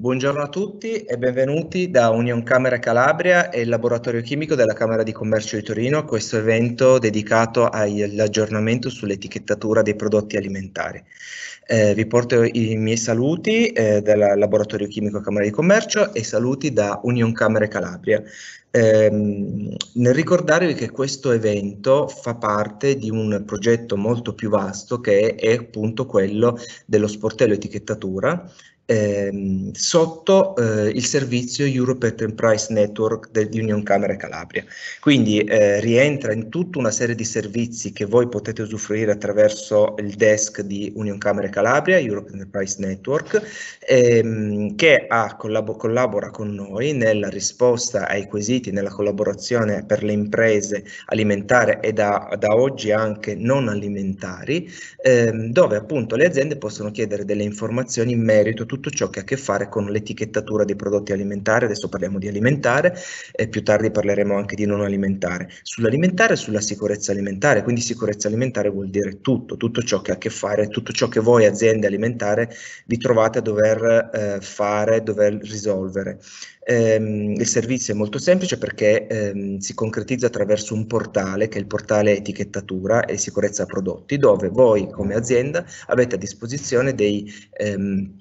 Buongiorno a tutti e benvenuti da Union Camera Calabria e il laboratorio chimico della Camera di Commercio di Torino a questo evento dedicato all'aggiornamento sull'etichettatura dei prodotti alimentari. Eh, vi porto i miei saluti eh, dal laboratorio chimico Camera di Commercio e saluti da Union Camera Calabria. Eh, nel ricordarvi che questo evento fa parte di un progetto molto più vasto che è, è appunto quello dello sportello etichettatura Ehm, sotto eh, il servizio Europe Enterprise Network di Union Camera Calabria. Quindi eh, rientra in tutta una serie di servizi che voi potete usufruire attraverso il desk di Union Camera Calabria, Europe Enterprise Network, ehm, che ha, collab collabora con noi nella risposta ai quesiti, nella collaborazione per le imprese alimentari e da, da oggi anche non alimentari, ehm, dove appunto le aziende possono chiedere delle informazioni in merito a tutti tutto ciò che ha a che fare con l'etichettatura dei prodotti alimentari, adesso parliamo di alimentare e eh, più tardi parleremo anche di non alimentare, sull'alimentare e sulla sicurezza alimentare, quindi sicurezza alimentare vuol dire tutto, tutto ciò che ha a che fare, tutto ciò che voi aziende alimentare vi trovate a dover eh, fare, dover risolvere. Ehm, il servizio è molto semplice perché ehm, si concretizza attraverso un portale che è il portale etichettatura e sicurezza prodotti dove voi come azienda avete a disposizione dei ehm,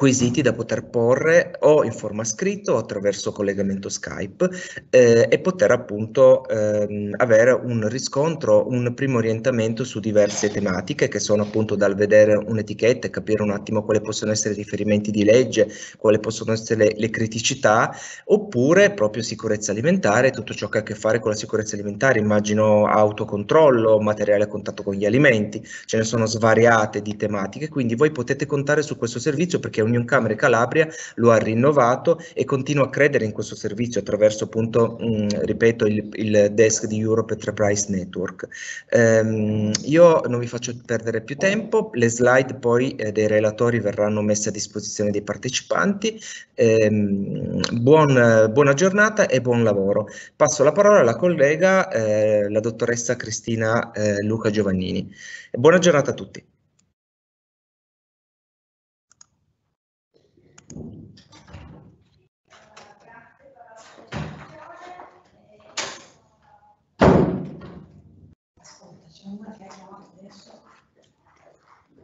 quesiti da poter porre o in forma scritta o attraverso collegamento Skype eh, e poter appunto ehm, avere un riscontro, un primo orientamento su diverse tematiche che sono appunto dal vedere un'etichetta e capire un attimo quali possono essere i riferimenti di legge, quali possono essere le, le criticità, oppure proprio sicurezza alimentare, tutto ciò che ha a che fare con la sicurezza alimentare, immagino autocontrollo, materiale a contatto con gli alimenti, ce ne sono svariate di tematiche, quindi voi potete contare su questo servizio perché è un Omnium Camere Calabria lo ha rinnovato e continua a credere in questo servizio attraverso appunto, mh, mm, ripeto, il, il, desk di Europe Enterprise Network. Ehm, io non vi faccio perdere più tempo, le slide poi eh, dei relatori verranno messe a disposizione dei partecipanti. Ehm, buon, buona giornata e buon lavoro. Passo la parola alla collega, eh, la dottoressa Cristina eh, Luca Giovannini. Buona giornata a tutti.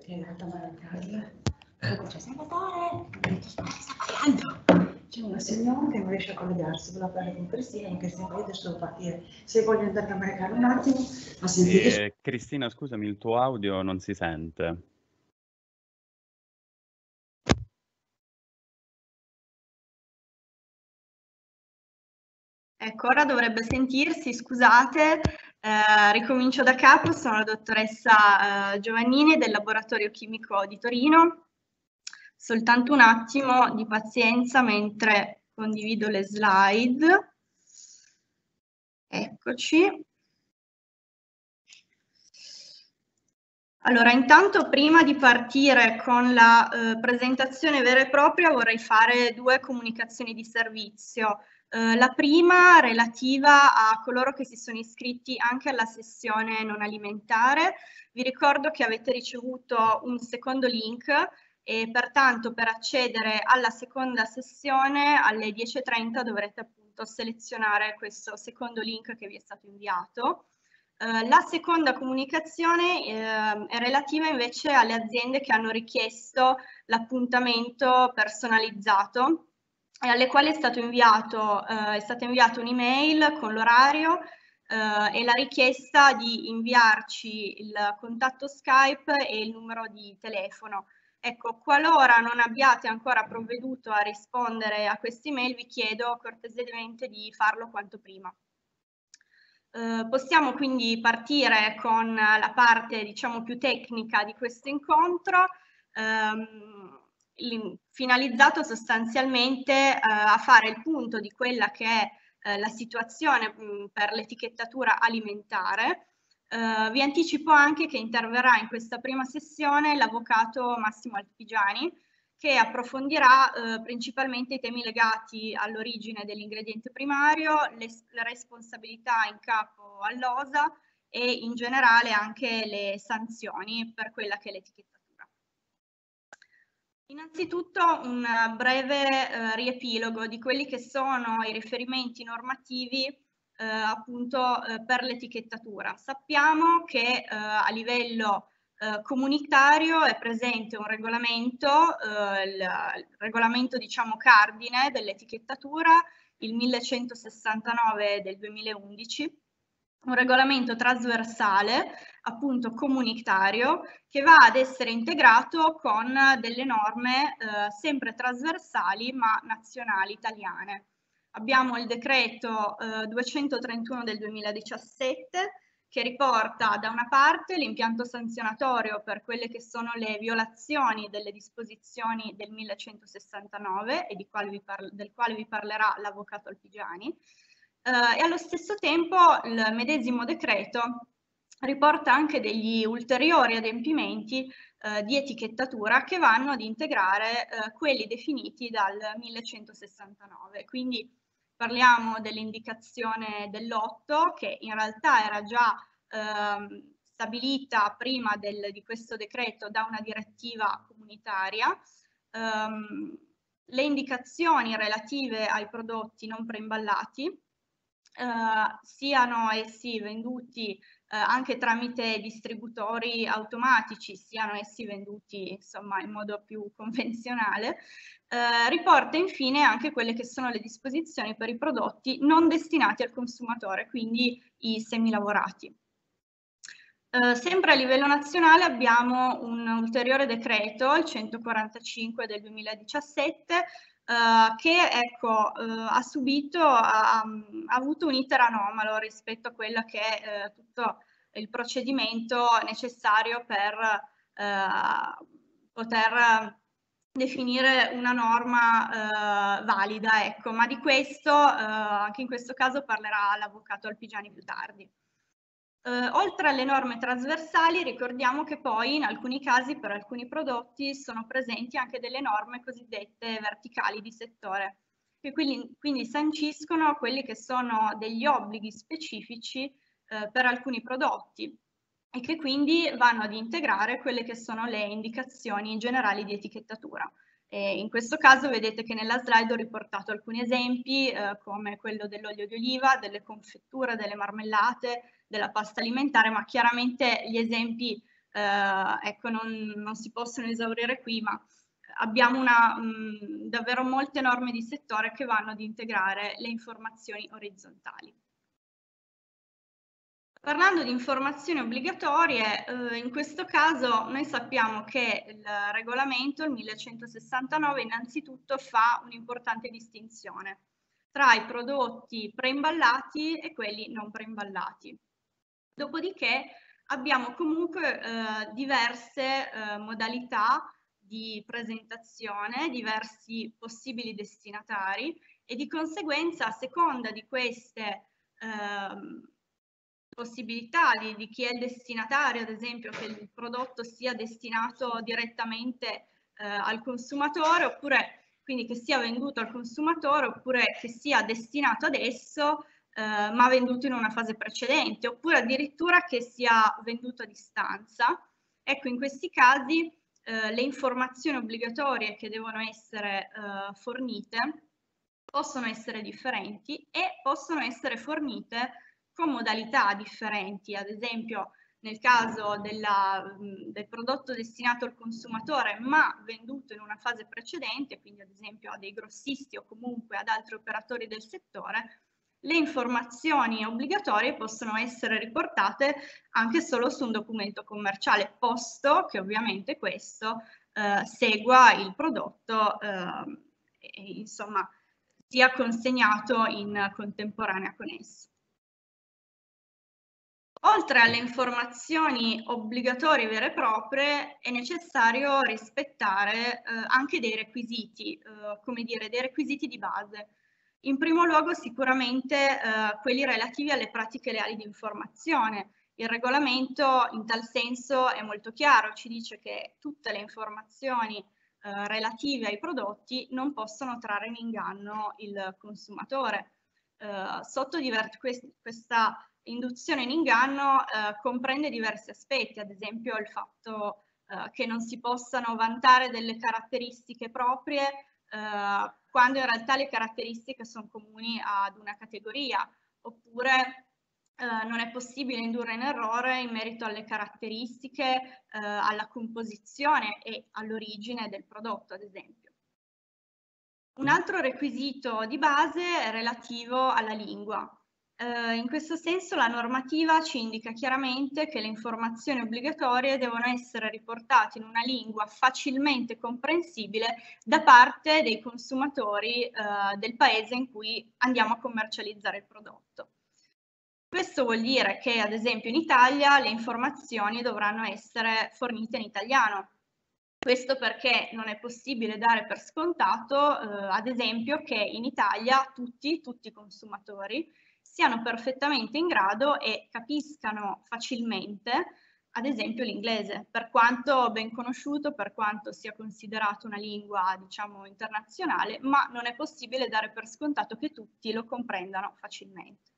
Renata Maracalla. Eh. Dice, Salvatore, sta parlando. C'è una signora che non riesce a collegarsi, vuole parlare con Cristina, che io adesso partire. Se voglio andare a Maracalla un attimo, a sentire... Eh, Cristina, scusami, il tuo audio non si sente. Ecco, ora dovrebbe sentirsi, scusate. Eh, ricomincio da capo, sono la dottoressa uh, Giovannini del Laboratorio Chimico di Torino. Soltanto un attimo di pazienza mentre condivido le slide. Eccoci. Allora, intanto prima di partire con la uh, presentazione vera e propria vorrei fare due comunicazioni di servizio. Eh, la prima relativa a coloro che si sono iscritti anche alla sessione non alimentare. Vi ricordo che avete ricevuto un secondo link e pertanto per accedere alla seconda sessione alle 10.30 dovrete appunto selezionare questo secondo link che vi è stato inviato. Eh, la seconda comunicazione eh, è relativa invece alle aziende che hanno richiesto l'appuntamento personalizzato alle quali è, stato inviato, eh, è stata inviata un'email con l'orario eh, e la richiesta di inviarci il contatto Skype e il numero di telefono. Ecco, qualora non abbiate ancora provveduto a rispondere a queste mail, vi chiedo cortesemente di farlo quanto prima. Eh, possiamo quindi partire con la parte diciamo più tecnica di questo incontro. Ehm, finalizzato sostanzialmente eh, a fare il punto di quella che è eh, la situazione mh, mm, per l'etichettatura alimentare. Eh, vi anticipo anche che interverrà in questa prima sessione l'avvocato Massimo Altigiani che approfondirà eh, principalmente i temi legati all'origine dell'ingrediente primario, le, la responsabilità in capo all'OSA e in generale anche le sanzioni per quella che è l'etichettatura Innanzitutto un eh, breve eh, riepilogo di quelli che sono i riferimenti normativi eh, appunto eh, per l'etichettatura. Sappiamo che eh, a livello eh, comunitario è presente un regolamento, il, il regolamento diciamo cardine dell'etichettatura, il 1169 del 2011, un regolamento trasversale, appunto comunitario, che va ad essere integrato con delle norme eh, sempre trasversali ma nazionali italiane. Abbiamo il decreto eh, 231 del 2017 che riporta da una parte l'impianto sanzionatorio per quelle che sono le violazioni delle disposizioni del 1169 e quale vi, del quale vi parlerà l'avvocato Alpigiani, eh, e allo stesso tempo il medesimo decreto riporta anche degli ulteriori adempimenti eh, di etichettatura che vanno ad integrare eh, quelli definiti dal 1169. Quindi parliamo dell'indicazione dell'otto che in realtà era già eh, stabilita prima del, di questo decreto da una direttiva comunitaria. Ehm, le indicazioni relative ai prodotti non preimballati eh, siano essi venduti eh, anche tramite distributori automatici, siano essi venduti insomma in modo più convenzionale, eh, riporta infine anche quelle che sono le disposizioni per i prodotti non destinati al consumatore, quindi i semilavorati. Eh, sempre a livello nazionale abbiamo un ulteriore decreto, il 145 del 2017, Uh, che ecco, uh, ha subito, ha, mm, ha, avuto un iter anomalo rispetto a quello che è uh, tutto il procedimento necessario per poter definire una norma valida, ecco. ma di questo anche in questo caso parlerà l'avvocato Alpigiani più tardi. Eh, oltre alle norme trasversali ricordiamo che poi in alcuni casi per alcuni prodotti sono presenti anche delle norme cosiddette verticali di settore, che quindi, quindi sanciscono quelli che sono degli obblighi specifici eh, per alcuni prodotti e che quindi vanno ad integrare quelle che sono le indicazioni generali di etichettatura. E in questo caso vedete che nella slide ho riportato alcuni esempi eh, come quello dell'olio di oliva, delle confetture, delle marmellate, della pasta alimentare, ma chiaramente gli esempi eh, ecco, non, non, si possono esaurire qui, ma abbiamo una, mh, mm, davvero molte norme di settore che vanno ad integrare le informazioni orizzontali. Parlando di informazioni obbligatorie, eh, in questo caso noi sappiamo che il regolamento, il 1169, innanzitutto fa un'importante distinzione tra i prodotti preimballati e quelli non preimballati. Dopodiché abbiamo comunque eh, diverse eh, modalità di presentazione, diversi possibili destinatari e di conseguenza a seconda di queste ehm, possibilità di, di, chi è il destinatario, ad esempio che il prodotto sia destinato direttamente eh, al consumatore oppure quindi che sia venduto al consumatore oppure che sia destinato adesso eh, ma venduto in una fase precedente oppure addirittura che sia venduto a distanza. Ecco, in questi casi eh, le informazioni obbligatorie che devono essere eh, fornite possono essere differenti e possono essere fornite con modalità differenti, ad esempio nel caso della, del prodotto destinato al consumatore ma venduto in una fase precedente, quindi ad esempio a dei grossisti o comunque ad altri operatori del settore, le informazioni obbligatorie possono essere riportate anche solo su un documento commerciale, posto che ovviamente questo eh, segua il prodotto eh, e insomma sia consegnato in contemporanea con esso. Oltre alle informazioni obbligatorie vere e proprie, è necessario rispettare eh, anche dei requisiti, eh, come dire, dei requisiti di base. In primo luogo sicuramente eh, quelli relativi alle pratiche leali di informazione. Il regolamento in tal senso è molto chiaro, ci dice che tutte le informazioni eh, relative ai prodotti non possono trarre in inganno il consumatore. Eh, sotto quest questa induzione in inganno eh, comprende diversi aspetti, ad esempio il fatto eh, che non si possano vantare delle caratteristiche proprie eh, quando in realtà le caratteristiche sono comuni ad una categoria, oppure eh, non è possibile indurre in errore in merito alle caratteristiche, eh, alla composizione e all'origine del prodotto, ad esempio. Un altro requisito di base è relativo alla lingua. Eh, in questo senso la normativa ci indica chiaramente che le informazioni obbligatorie devono essere riportate in una lingua facilmente comprensibile da parte dei consumatori eh, del paese in cui andiamo a commercializzare il prodotto. Questo vuol dire che ad esempio in Italia le informazioni dovranno essere fornite in italiano, questo perché non è possibile dare per scontato, eh, ad esempio, che in Italia tutti, tutti i consumatori siano perfettamente in grado e capiscano facilmente, ad esempio, l'inglese, per quanto ben conosciuto, per quanto sia considerato una lingua, diciamo, internazionale, ma non è possibile dare per scontato che tutti lo comprendano facilmente.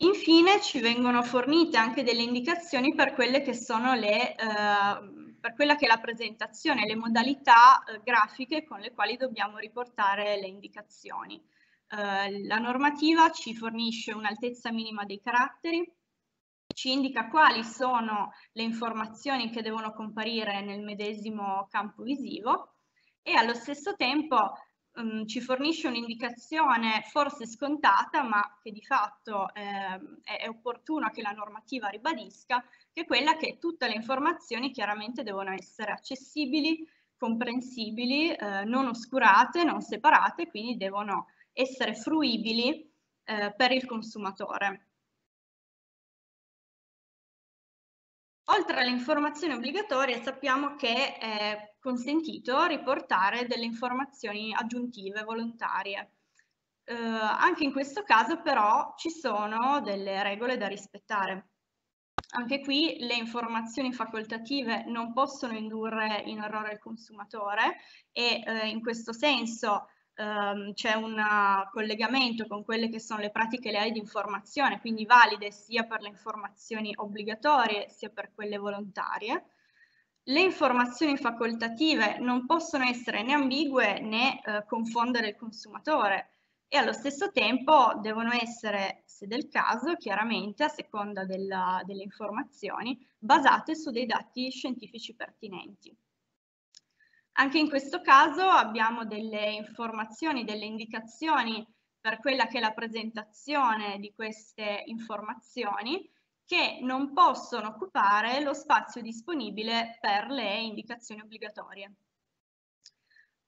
Infine ci vengono fornite anche delle indicazioni per quelle che sono le, eh, per quella che è la presentazione, le modalità eh, grafiche con le quali dobbiamo riportare le indicazioni. Eh, la normativa ci fornisce un'altezza minima dei caratteri, ci indica quali sono le informazioni che devono comparire nel medesimo campo visivo e allo stesso tempo um, ci fornisce un'indicazione forse scontata ma che di fatto eh, è opportuno che la normativa ribadisca, che è quella che tutte le informazioni chiaramente devono essere accessibili, comprensibili, eh, non oscurate, non separate, quindi devono essere fruibili eh, per il consumatore. Oltre alle informazioni obbligatorie sappiamo che è consentito riportare delle informazioni aggiuntive volontarie. Eh, anche in questo caso però ci sono delle regole da rispettare. Anche qui le informazioni facoltative non possono indurre in errore il consumatore e eh, in questo senso ehm, c'è un uh, collegamento con quelle che sono le pratiche leali di informazione, quindi valide sia per le informazioni obbligatorie sia per quelle volontarie. Le informazioni facoltative non possono essere né ambigue né eh, confondere il consumatore e allo stesso tempo devono essere, se del caso, chiaramente a seconda della, delle informazioni, basate su dei dati scientifici pertinenti. Anche in questo caso abbiamo delle informazioni, delle indicazioni per quella che è la presentazione di queste informazioni che non possono occupare lo spazio disponibile per le indicazioni obbligatorie.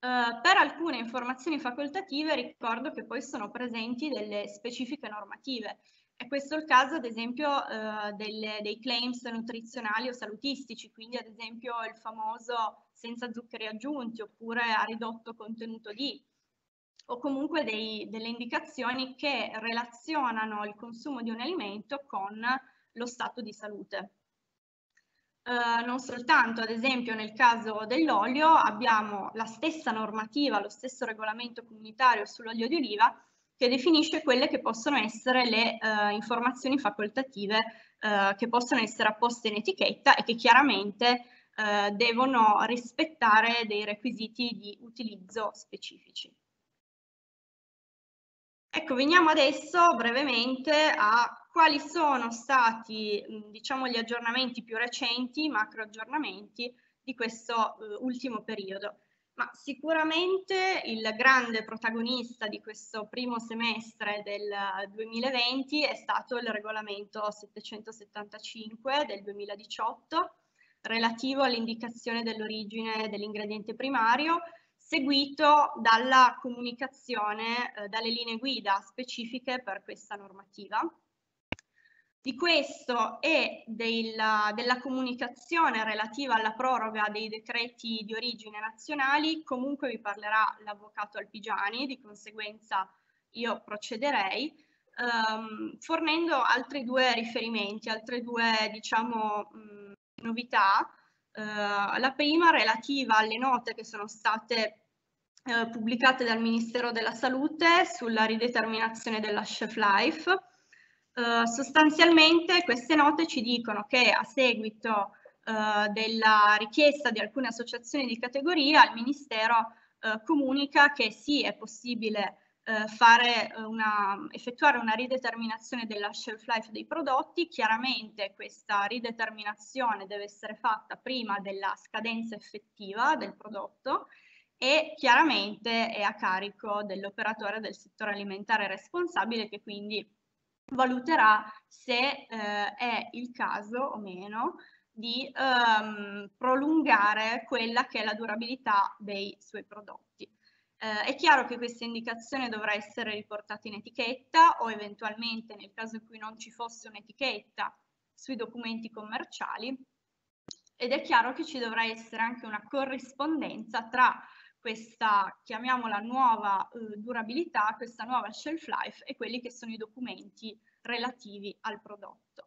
Uh, per alcune informazioni facoltative ricordo che poi sono presenti delle specifiche normative. E questo è il caso ad esempio uh, delle, dei claims nutrizionali o salutistici, quindi ad esempio il famoso senza zuccheri aggiunti oppure a ridotto contenuto di o comunque dei, delle indicazioni che relazionano il consumo di un alimento con lo stato di salute. Eh, non soltanto, ad esempio nel caso dell'olio abbiamo la stessa normativa, lo stesso regolamento comunitario sull'olio di oliva che definisce quelle che possono essere le eh, informazioni facoltative eh, che possono essere apposte in etichetta e che chiaramente eh, devono rispettare dei requisiti di utilizzo specifici. Ecco, veniamo adesso brevemente a quali sono stati diciamo, gli aggiornamenti più recenti, i macro aggiornamenti di questo eh, ultimo periodo. Ma sicuramente il grande protagonista di questo primo semestre del 2020 eh, è stato il regolamento 775 del 2018 relativo all'indicazione dell'origine dell'ingrediente primario, seguito dalla comunicazione eh, dalle linee guida specifiche per questa normativa. Di questo e del, della comunicazione relativa alla proroga dei decreti di origine nazionali comunque vi parlerà l'avvocato Alpigiani, di conseguenza io procederei, ehm, fornendo altri due riferimenti, altre due diciamo, mh, novità, eh, la prima relativa alle note che sono state eh, pubblicate dal Ministero della Salute sulla rideterminazione della chef life. Eh, sostanzialmente queste note ci dicono che a seguito eh, della richiesta di alcune associazioni di categoria il Ministero eh, comunica che sì è possibile eh, fare eh, una, effettuare una rideterminazione della shelf life dei prodotti. Chiaramente questa rideterminazione deve essere fatta prima della scadenza effettiva del prodotto e chiaramente è a carico dell'operatore del settore alimentare responsabile che quindi valuterà se eh, è il caso o meno di ehm, prolungare quella che è la durabilità dei suoi prodotti. Eh, è chiaro che questa indicazione dovrà essere riportata in etichetta o eventualmente nel caso in cui non ci fosse un'etichetta sui documenti commerciali ed è chiaro che ci dovrà essere anche una corrispondenza tra questa, chiamiamola nuova eh, durabilità, questa nuova shelf life e quelli che sono i documenti relativi al prodotto.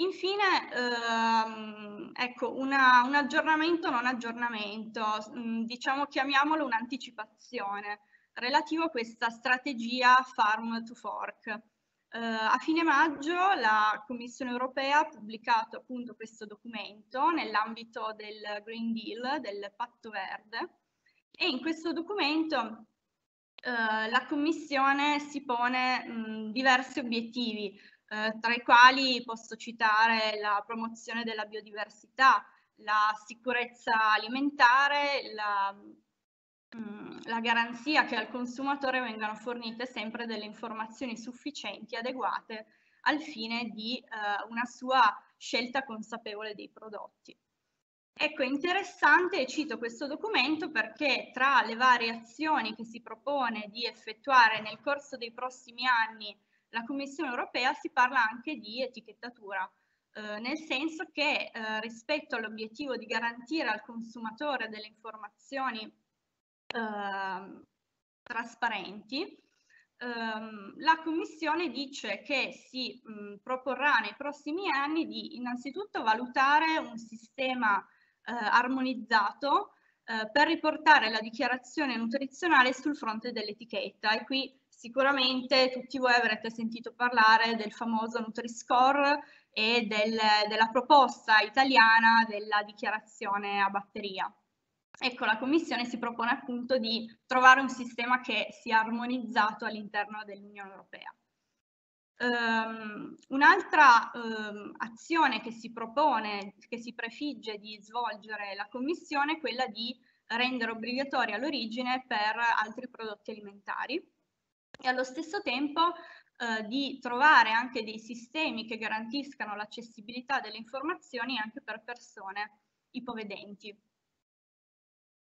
Infine, ehm, ecco, una, un aggiornamento non aggiornamento, mm, diciamo chiamiamolo un'anticipazione relativo a questa strategia Farm to Fork. Eh, a fine maggio la Commissione europea ha pubblicato appunto questo documento nell'ambito del Green Deal, del Patto Verde, e in questo documento eh, la Commissione si pone mh, mm, diversi obiettivi, eh, tra i quali posso citare la promozione della biodiversità, la sicurezza alimentare, la, mm, la garanzia che al consumatore vengano fornite sempre delle informazioni sufficienti e adeguate al fine di eh, una sua scelta consapevole dei prodotti. Ecco, interessante, cito questo documento perché tra le varie azioni che si propone di effettuare nel corso dei prossimi anni la Commissione europea si parla anche di etichettatura, eh, nel senso che eh, rispetto all'obiettivo di garantire al consumatore delle informazioni eh, trasparenti, ehm, la Commissione dice che si mh, proporrà nei prossimi anni di innanzitutto valutare un sistema eh, armonizzato eh, per riportare la dichiarazione nutrizionale sul fronte dell'etichetta e qui Sicuramente tutti voi avrete sentito parlare del famoso Nutri-Score e del, della proposta italiana della dichiarazione a batteria. Ecco, la Commissione si propone appunto di trovare un sistema che sia armonizzato all'interno dell'Unione Europea. Um, un'altra um, azione che si propone, che si prefigge di svolgere la Commissione è quella di rendere obbligatoria l'origine per altri prodotti alimentari e allo stesso tempo eh, di trovare anche dei sistemi che garantiscano l'accessibilità delle informazioni anche per persone ipovedenti.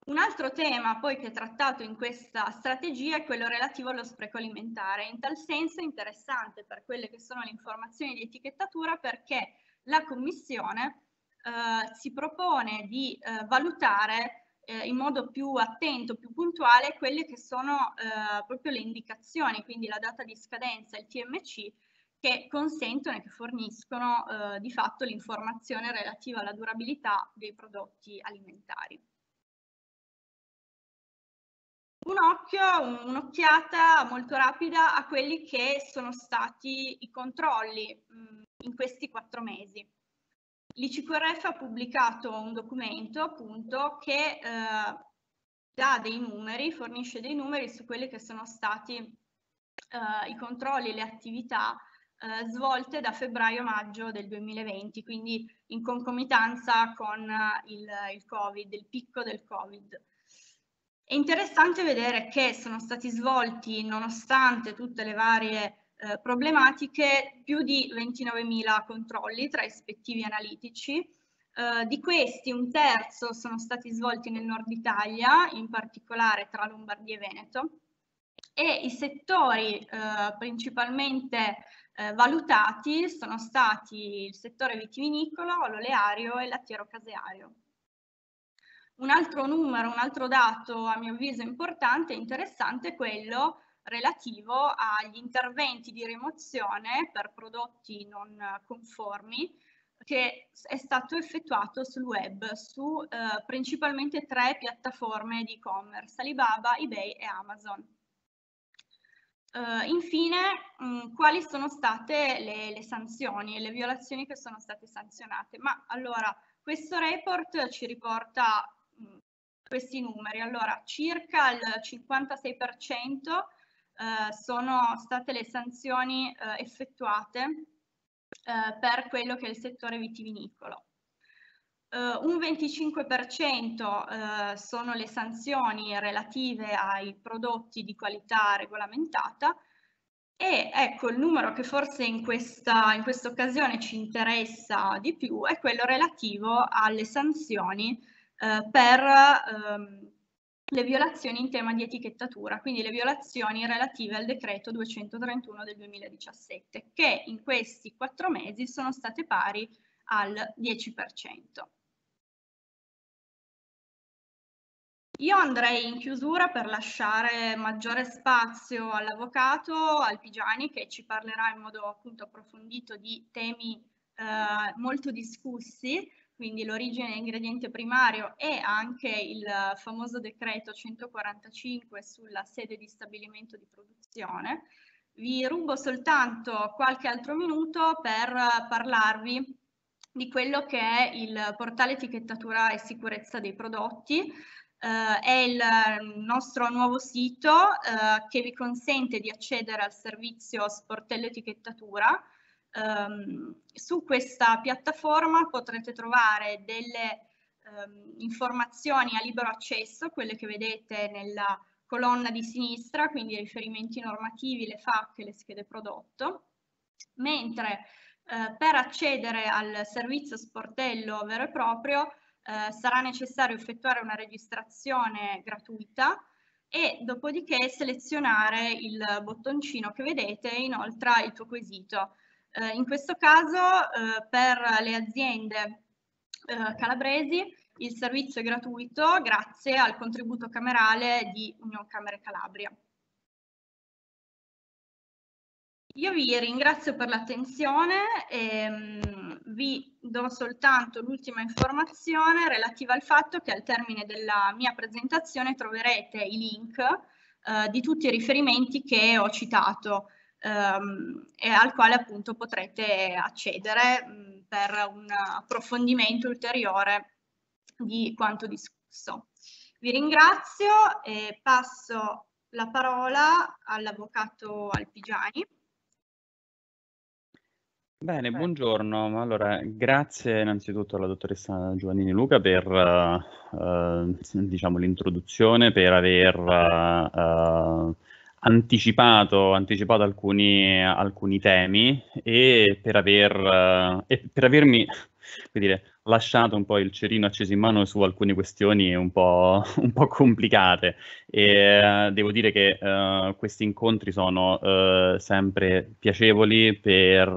Un altro tema poi che è trattato in questa strategia è quello relativo allo spreco alimentare. In tal senso è interessante per quelle che sono le informazioni di etichettatura perché la Commissione eh, si propone di eh, valutare eh, in modo più attento, più puntuale, quelle che sono eh, proprio le indicazioni, quindi la data di scadenza, il TMC, che consentono e che forniscono eh, di fatto l'informazione relativa alla durabilità dei prodotti alimentari. Un occhio, un'occhiata molto rapida a quelli che sono stati i controlli mh, mm, in questi quattro mesi. L'ICQRF ha pubblicato un documento appunto che eh, dà dei numeri, fornisce dei numeri su quelli che sono stati eh, i controlli e le attività eh, svolte da febbraio-maggio del 2020, quindi in concomitanza con eh, il, il Covid, il picco del Covid. È interessante vedere che sono stati svolti, nonostante tutte le varie eh, problematiche più di 29.000 controlli tra ispettivi analitici. Uh, di questi un terzo sono stati svolti nel nord Italia, in particolare tra Lombardia e Veneto, e i settori uh, principalmente uh, valutati sono stati il settore vitivinicolo, l'oleario e lattiero-caseario. Un altro numero, un altro dato a mio avviso importante e interessante è quello relativo agli interventi di rimozione per prodotti non conformi che è stato effettuato sul web su eh, principalmente tre piattaforme di e-commerce, Alibaba, eBay e Amazon. Uh, infine, mh, mm, quali sono state le, le sanzioni e le violazioni che sono state sanzionate? Ma allora, questo report ci riporta mh, mm, questi numeri. Allora, circa il 56% eh, sono state le sanzioni eh, effettuate eh, per quello che è il settore vitivinicolo. Eh, un 25% sono le sanzioni relative ai prodotti di qualità regolamentata e ecco il numero che forse in questa in quest occasione ci interessa di più è quello relativo alle sanzioni eh, per ehm, le violazioni in tema di etichettatura, quindi le violazioni relative al decreto 231 del 2017, che in questi quattro mesi sono state pari al 10%. Io andrei in chiusura per lasciare maggiore spazio all'avvocato, al Pigiani, che ci parlerà in modo appunto approfondito di temi eh, molto discussi, quindi l'origine è ingrediente primario e anche il famoso decreto 145 sulla sede di stabilimento di produzione. Vi rubo soltanto qualche altro minuto per parlarvi di quello che è il portale etichettatura e sicurezza dei prodotti, Uh, è il nostro nuovo sito uh, che vi consente di accedere al servizio sportello etichettatura Um, su questa piattaforma potrete trovare delle um, informazioni a libero accesso, quelle che vedete nella colonna di sinistra, quindi riferimenti normativi, le FAC e le schede prodotto, mentre eh, per accedere al servizio sportello vero e proprio eh, sarà necessario effettuare una registrazione gratuita e dopodiché selezionare il bottoncino che vedete e inoltre il tuo quesito. Eh, in questo caso eh, per le aziende eh, calabresi il servizio è gratuito grazie al contributo camerale di Unione Camere Calabria. Io vi ringrazio per l'attenzione e ehm, vi do soltanto l'ultima informazione relativa al fatto che al termine della mia presentazione troverete i link eh, di tutti i riferimenti che ho citato ehm, e al quale appunto potrete accedere mm, per un approfondimento ulteriore di quanto discusso. Vi ringrazio e passo la parola all'avvocato Alpigiani. Bene, buongiorno. Allora, grazie innanzitutto alla dottoressa Giovannini Luca per uh, diciamo, l'introduzione, per aver uh, anticipato, anticipato alcuni, alcuni, temi e per, aver, eh, e per avermi, dire, lasciato un po' il cerino acceso in mano su alcune questioni un po', un po complicate e eh, devo dire che uh, questi incontri sono uh, sempre piacevoli per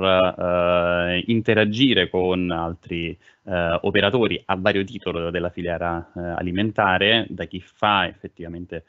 interagire con altri operatori a vario titolo della filiera alimentare, da chi fa effettivamente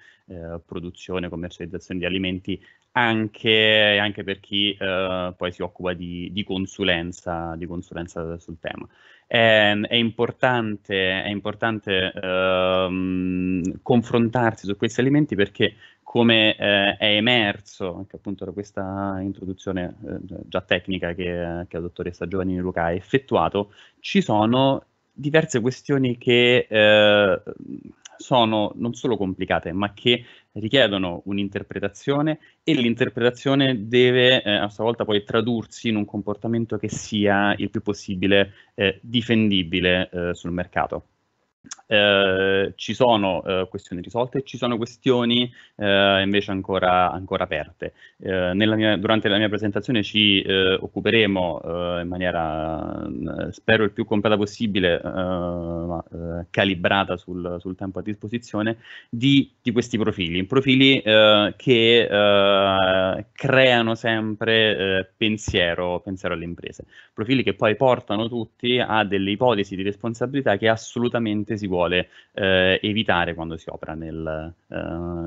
produzione e commercializzazione di alimenti anche, anche per chi poi si occupa di, di, consulenza, di consulenza sul tema è, ehm, è importante, è importante ehm, confrontarsi su questi elementi perché come eh, è emerso anche appunto da questa introduzione eh, già tecnica che, che, la dottoressa Giovanni Luca ha effettuato, ci sono diverse questioni che eh, sono non solo complicate, ma che richiedono un'interpretazione e l'interpretazione deve eh, a sua volta poi tradursi in un comportamento che sia il più possibile eh, difendibile eh, sul mercato. Eh, ci sono eh, questioni risolte e ci sono questioni eh, invece ancora, ancora aperte. Eh, mia, durante la mia presentazione ci eh, occuperemo in maniera, mm, spero il più completa possibile, calibrata sul, sul, tempo a disposizione, di, di questi profili, profili che creano sempre pensiero, pensiero alle imprese, profili che poi portano tutti a delle ipotesi di responsabilità che assolutamente si vuole vuole eh, evitare quando si opera nel, eh,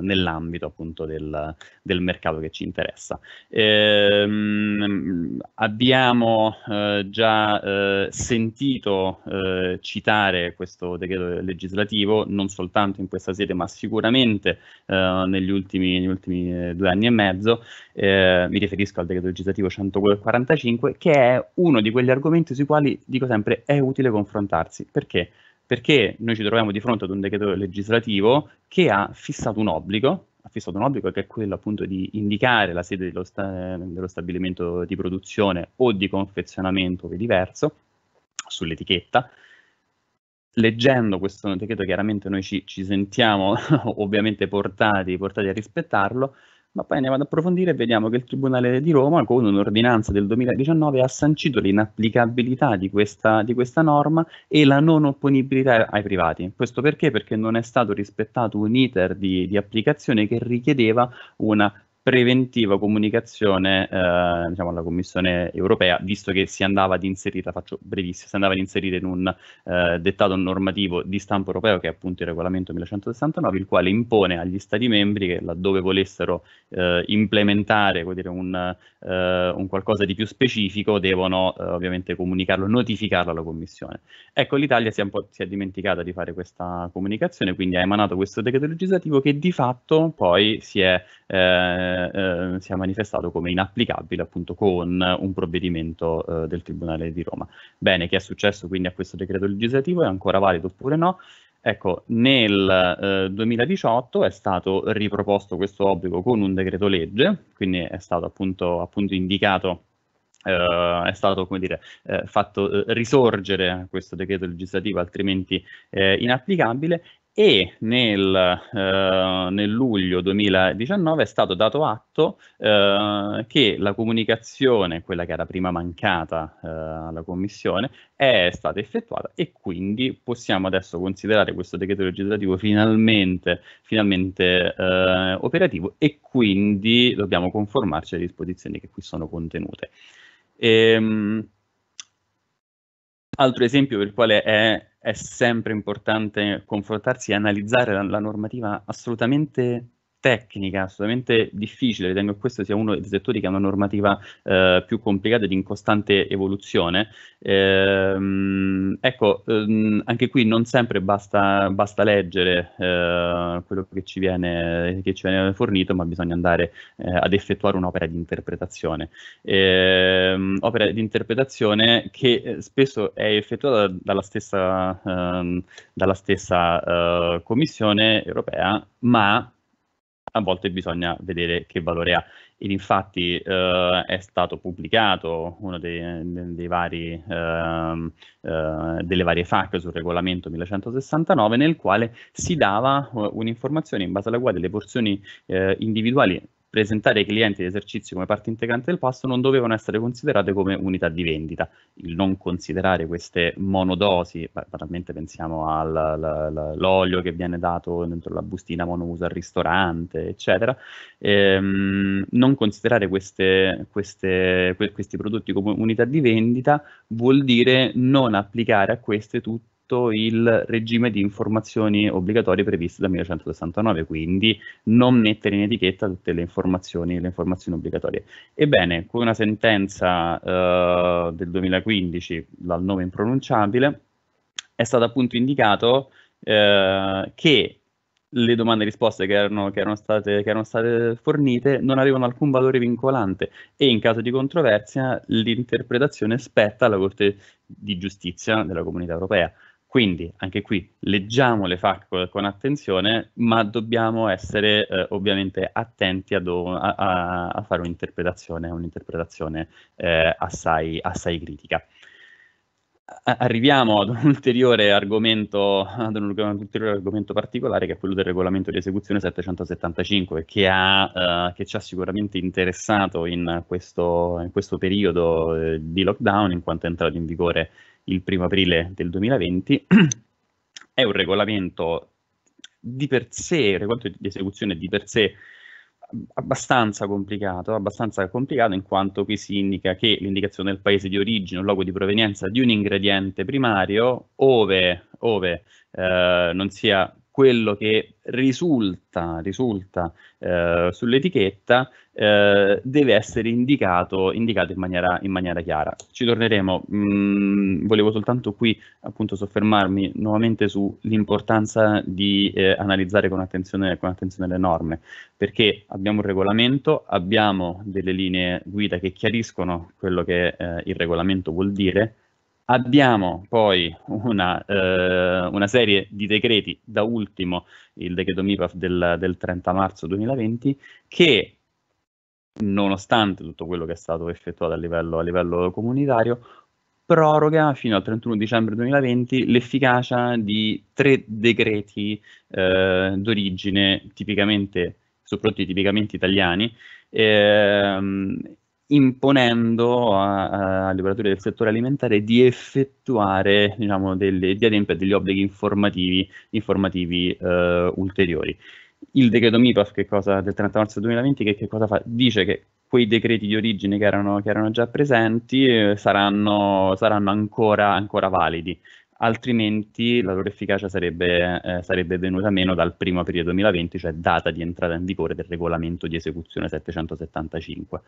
nell'ambito appunto del, del, mercato che ci interessa. Ehm, abbiamo eh, già eh, sentito eh, citare questo decreto legislativo non soltanto in questa sede ma sicuramente eh, negli ultimi, negli, ultimi, due anni e mezzo, mi riferisco al decreto legislativo 145 che è uno di quegli argomenti sui quali dico sempre è utile confrontarsi perché perché noi ci troviamo di fronte ad un decreto legislativo che ha fissato un obbligo, ha fissato un obbligo che è quello appunto di indicare la sede dello, sta- dello stabilimento di produzione o di confezionamento che diverso sull'etichetta. Leggendo questo decreto chiaramente noi ci, ci sentiamo ovviamente portati, portati a rispettarlo, ma poi andiamo ad approfondire e vediamo che il Tribunale di Roma, con un'ordinanza del 2019, ha sancito l'inapplicabilità di questa, di questa, norma e la non opponibilità ai privati. Questo perché? Perché non è stato rispettato un iter di, di applicazione che richiedeva una preventiva comunicazione eh, diciamo, alla Commissione europea, visto che si andava ad inserire, faccio brevissimo, si andava ad inserire in un eh, dettato normativo di stampo europeo che è appunto il regolamento 1169, il quale impone agli Stati membri che laddove volessero eh, implementare dire, un, eh, un, qualcosa di più specifico devono eh, ovviamente comunicarlo, notificarlo alla Commissione. Ecco, l'Italia si si è dimenticata di fare questa comunicazione, quindi ha emanato questo decreto legislativo che di fatto poi si è eh, eh, si è manifestato come inapplicabile appunto con un provvedimento eh, del Tribunale di Roma. Bene, che è successo quindi a questo decreto legislativo? È ancora valido oppure no? Ecco, nel eh, 2018 è stato riproposto questo obbligo con un decreto legge, quindi è stato appunto, appunto indicato Uh, è stato come dire, uh, fatto uh, risorgere questo decreto legislativo altrimenti inapplicabile e nel, eh, nel, luglio 2019 è stato dato atto eh, che la comunicazione, quella che era prima mancata eh, alla Commissione, è stata effettuata e quindi possiamo adesso considerare questo decreto legislativo finalmente, finalmente eh, operativo e quindi dobbiamo conformarci alle disposizioni che qui sono contenute. Ehm, altro esempio per il quale è è sempre importante confrontarsi e analizzare la, la normativa assolutamente tecnica assolutamente difficile, ritengo che questo sia uno dei settori che ha una normativa eh, più complicata ed in costante evoluzione. Ehm, ecco, ehm, anche qui non sempre basta, basta leggere eh, quello che ci, viene, che ci, viene, fornito, ma bisogna andare eh, ad effettuare un'opera di interpretazione. Ehm, opera di interpretazione che eh, spesso è effettuata dalla stessa, ehm, dalla stessa eh, Commissione europea, ma a volte bisogna vedere che valore ha. Ed infatti eh, è stato pubblicato uno dei, dei vari, eh, eh, delle varie FAC sul regolamento 1169 nel quale si dava eh, un'informazione in base alla quale le porzioni eh, individuali presentare ai clienti gli esercizi come parte integrante del pasto non dovevano essere considerate come unità di vendita. Il non considerare queste monodosi, banalmente pensiamo all'olio che viene dato dentro la bustina monouso al ristorante, eccetera, ehm, non considerare queste, queste, que- questi prodotti come unità di vendita vuol dire non applicare a queste tutte sotto il regime di informazioni obbligatorie previste dal 1969, quindi non mettere in etichetta tutte le informazioni, le informazioni obbligatorie. Ebbene, con una sentenza eh, del 2015, dal nome impronunciabile, è stato appunto indicato eh, che le domande e risposte che erano, che, erano state, che erano, state, fornite non avevano alcun valore vincolante e in caso di controversia l'interpretazione spetta alla Corte di Giustizia della Comunità Europea. Quindi anche qui leggiamo le FAC con, con attenzione, ma dobbiamo essere eh, ovviamente attenti a, do, a, a fare un'interpretazione, un'interpretazione eh, assai, assai, critica. Arriviamo ad un, ad un, ulteriore argomento, particolare che è quello del regolamento di esecuzione 775 che, ha, eh, che ci ha sicuramente interessato in questo, in questo periodo eh, di lockdown in quanto è entrato in vigore il primo aprile del 2020, è un regolamento di per sé, il regolamento di esecuzione di per sé abbastanza complicato, abbastanza complicato in quanto qui si indica che l'indicazione del paese di origine o luogo di provenienza di un ingrediente primario, ove, ove eh, non sia quello che risulta, risulta eh, sull'etichetta eh, deve essere indicato, indicato in, maniera, in, maniera, chiara. Ci torneremo, mm, volevo soltanto qui appunto soffermarmi nuovamente sull'importanza di eh, analizzare con attenzione, con attenzione le norme, perché abbiamo un regolamento, abbiamo delle linee guida che chiariscono quello che eh, il regolamento vuol dire, Abbiamo poi una, eh, una, serie di decreti, da ultimo il decreto MIPAF del, del, 30 marzo 2020, che nonostante tutto quello che è stato effettuato a livello, a livello comunitario, proroga fino al 31 dicembre 2020 l'efficacia di tre decreti eh, d'origine tipicamente, su tipicamente italiani, ehm, imponendo agli operatori del settore alimentare di effettuare diciamo, delle, di adempiere degli obblighi informativi, informativi eh, ulteriori. Il decreto MIPAF che cosa, del 30 marzo 2020 che, che cosa fa? Dice che quei decreti di origine che erano, che erano già presenti eh, saranno, saranno ancora, ancora validi altrimenti la loro efficacia sarebbe, eh, sarebbe, venuta meno dal primo aprile 2020, cioè data di entrata in vigore del regolamento di esecuzione 775.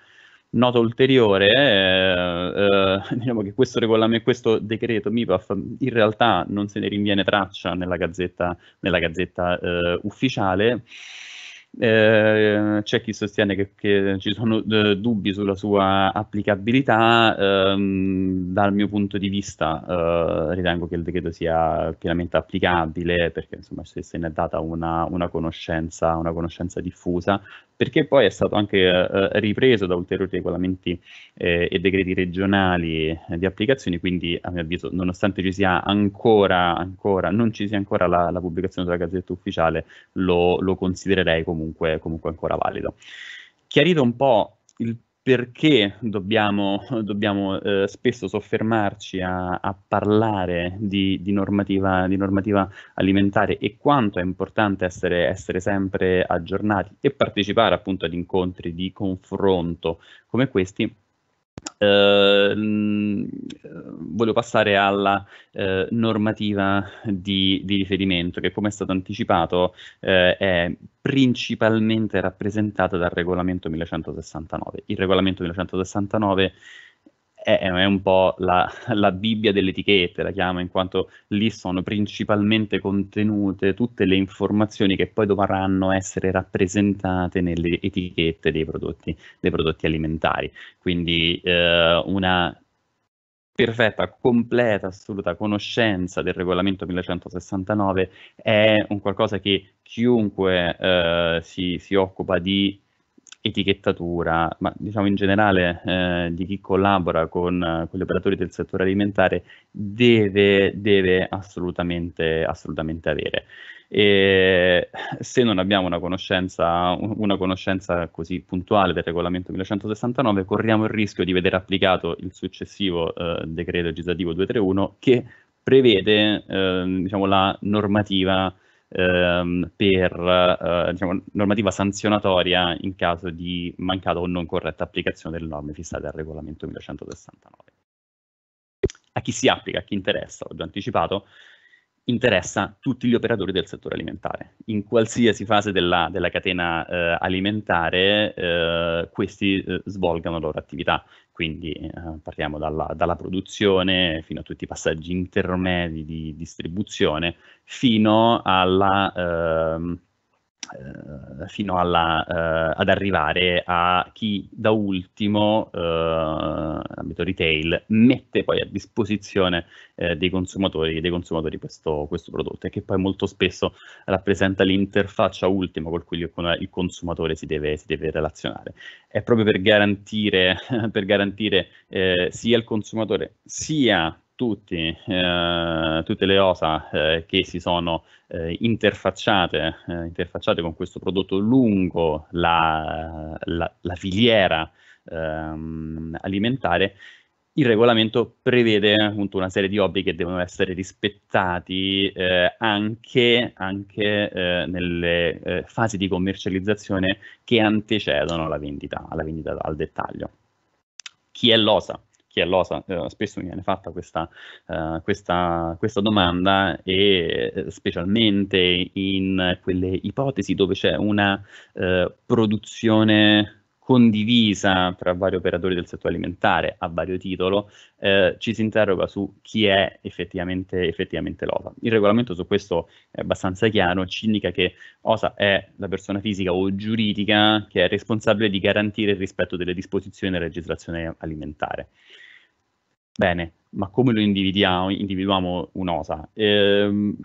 Nota ulteriore, eh, eh, diciamo che questo, questo decreto MIPAF in realtà non se ne rinviene traccia nella gazzetta, nella gazzetta eh, ufficiale, eh, c'è chi sostiene che, che ci sono eh, dubbi sulla sua applicabilità, ehm, dal mio punto di vista eh, ritengo che il decreto sia pienamente applicabile perché insomma se, se ne è data una, una, conoscenza, una conoscenza diffusa, perché poi è stato anche eh, ripreso da ulteriori regolamenti eh, e decreti regionali eh, di applicazioni, quindi a mio avviso nonostante ci sia ancora, ancora non ci sia ancora la, la pubblicazione sulla gazzetta ufficiale, lo, lo considererei comunque comunque, comunque ancora valido. Chiarito un po' il perché dobbiamo, dobbiamo eh, spesso soffermarci a, a parlare di, di, normativa, di, normativa, alimentare e quanto è importante essere, essere, sempre aggiornati e partecipare appunto ad incontri di confronto come questi, Uh, voglio passare alla uh, normativa di, di, riferimento che come è stato anticipato uh, è principalmente rappresentata dal regolamento 1169. Il regolamento 1169 è, è un po' la, la, Bibbia delle etichette, la chiamo, in quanto lì sono principalmente contenute tutte le informazioni che poi dovranno essere rappresentate nelle etichette dei prodotti, dei prodotti alimentari. Quindi eh, una perfetta, completa, assoluta conoscenza del regolamento 1169 è un qualcosa che chiunque eh, si, si, occupa di etichettatura, ma diciamo in generale eh, di chi collabora con, con, gli operatori del settore alimentare deve, deve assolutamente, assolutamente avere. E se non abbiamo una conoscenza, una conoscenza, così puntuale del regolamento 1169, corriamo il rischio di vedere applicato il successivo eh, decreto legislativo 231 che prevede eh, diciamo, la normativa ehm, per eh, diciamo, normativa sanzionatoria in caso di mancata o non corretta applicazione delle norme fissate al regolamento 1169. A chi si applica, a chi interessa, l'ho già anticipato, interessa tutti gli operatori del settore alimentare. In qualsiasi fase della, della catena eh, alimentare eh, questi eh, svolgano la loro attività, quindi eh, partiamo dalla, dalla, produzione fino a tutti i passaggi intermedi di distribuzione fino alla ehm, eh, fino alla, uh, ad arrivare a chi da ultimo, uh, ambito retail, mette poi a disposizione uh, dei, consumatori, dei consumatori, questo, questo prodotto e che poi molto spesso rappresenta l'interfaccia ultima con cui il consumatore si deve, si deve relazionare. È proprio per garantire, per garantire sia il consumatore sia tutti, eh, tutte le OSA eh, che si sono eh, interfacciate, eh, interfacciate, con questo prodotto lungo la, la, la filiera ehm, alimentare, il regolamento prevede appunto una serie di obblighi che devono essere rispettati eh, anche, anche eh, nelle fasi di commercializzazione che antecedono la vendita, alla vendita al dettaglio. Chi è l'OSA? chi è l'osa, eh, spesso mi viene fatta questa, eh, questa, questa domanda e eh, specialmente in quelle ipotesi dove c'è una produzione condivisa tra vari operatori del settore alimentare a vario titolo, eh, ci si interroga su chi è effettivamente, effettivamente l'OSA. Il regolamento su questo è abbastanza chiaro, ci indica che OSA è la persona fisica o giuridica che è responsabile di garantire il rispetto delle disposizioni della legislazione alimentare. Bene, ma come lo individuiamo, individuiamo un'osa? Ehm,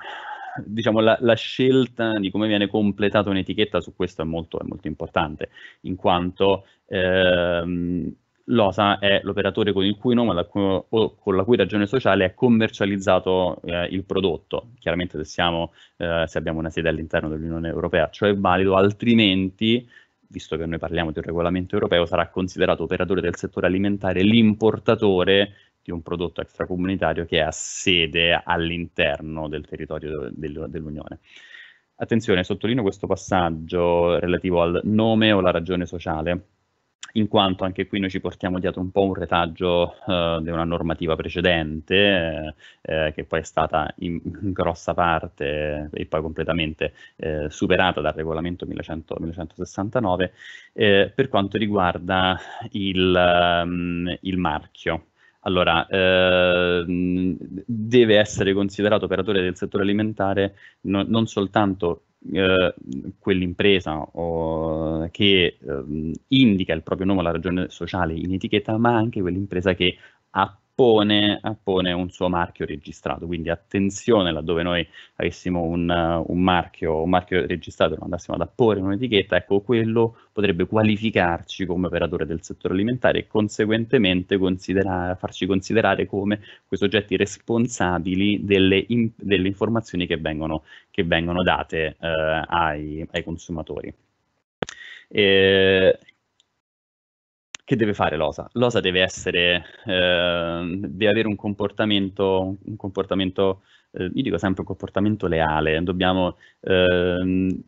diciamo, la, la, scelta di come viene completata un'etichetta su questo è molto, è molto importante, in quanto ehm, l'OSA è l'operatore con il cui nome cui, o con la cui ragione sociale è commercializzato eh, il prodotto, chiaramente se, siamo, eh, se abbiamo una sede all'interno dell'Unione Europea, ciò è valido, altrimenti visto che noi parliamo di un regolamento europeo, sarà considerato operatore del settore alimentare l'importatore di un prodotto extracomunitario che ha sede all'interno del territorio dell'Unione. Attenzione, sottolineo questo passaggio relativo al nome o la ragione sociale, in quanto anche qui noi ci portiamo dietro un po' un retaggio eh, di una normativa precedente eh, eh che poi è stata in, grossa parte e poi completamente eh, superata dal regolamento 1100, 1169 eh, per quanto riguarda il, um, il marchio allora, ehm, deve essere considerato operatore del settore alimentare no, non soltanto eh, quell'impresa che eh, indica il proprio nome alla ragione sociale in etichetta, ma anche quell'impresa che ha appone, appone un suo marchio registrato, quindi attenzione laddove noi avessimo un, eh, un, marchio, un marchio registrato e lo andassimo ad apporre un'etichetta, ecco quello potrebbe qualificarci come operatore del settore alimentare e conseguentemente considera- farci considerare come quei soggetti responsabili delle, in- delle informazioni che vengono, che vengono date eh, ai, ai, consumatori. E che deve fare l'OSA? L'OSA deve essere, eh, deve avere un comportamento, un comportamento eh, io dico sempre un comportamento leale, dobbiamo, eh,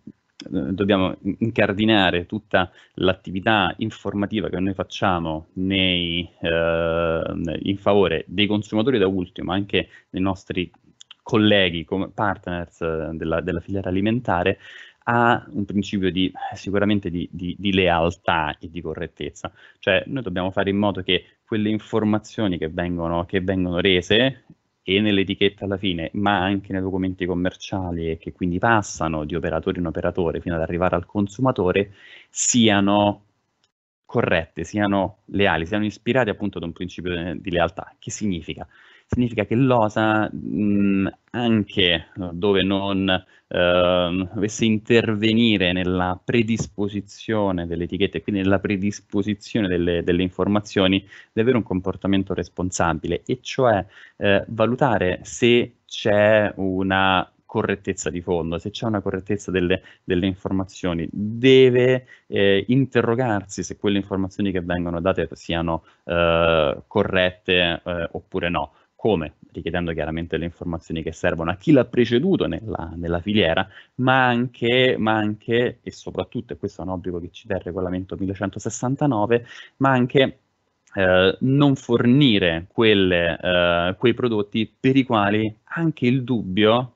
dobbiamo incardinare tutta l'attività informativa che noi facciamo nei, ehm, in favore dei consumatori da ultimo, anche dei nostri colleghi, come partners eh, della, della filiera alimentare, ha un principio di, sicuramente di, di, di, lealtà e di correttezza. Cioè noi dobbiamo fare in modo che quelle informazioni che vengono, che vengono rese e nell'etichetta alla fine, ma anche nei documenti commerciali e che quindi passano di operatore in operatore fino ad arrivare al consumatore, siano corrette, siano leali, siano ispirate appunto ad un principio eh, di lealtà. Che significa? significa che l'OSA mh, mm, anche dove non eh, dovesse intervenire nella predisposizione delle etichette, quindi nella predisposizione delle, delle informazioni, deve avere un comportamento responsabile, e cioè eh, valutare se c'è una correttezza di fondo, se c'è una correttezza delle, delle informazioni, deve eh, interrogarsi se quelle informazioni che vengono date siano eh, corrette eh, oppure no come? Richiedendo chiaramente le informazioni che servono a chi l'ha preceduto nella, nella filiera, ma anche, ma anche, e soprattutto, e questo è un obbligo che ci dà il regolamento 1169, ma anche eh, non fornire quelle, eh, quei prodotti per i quali anche il dubbio,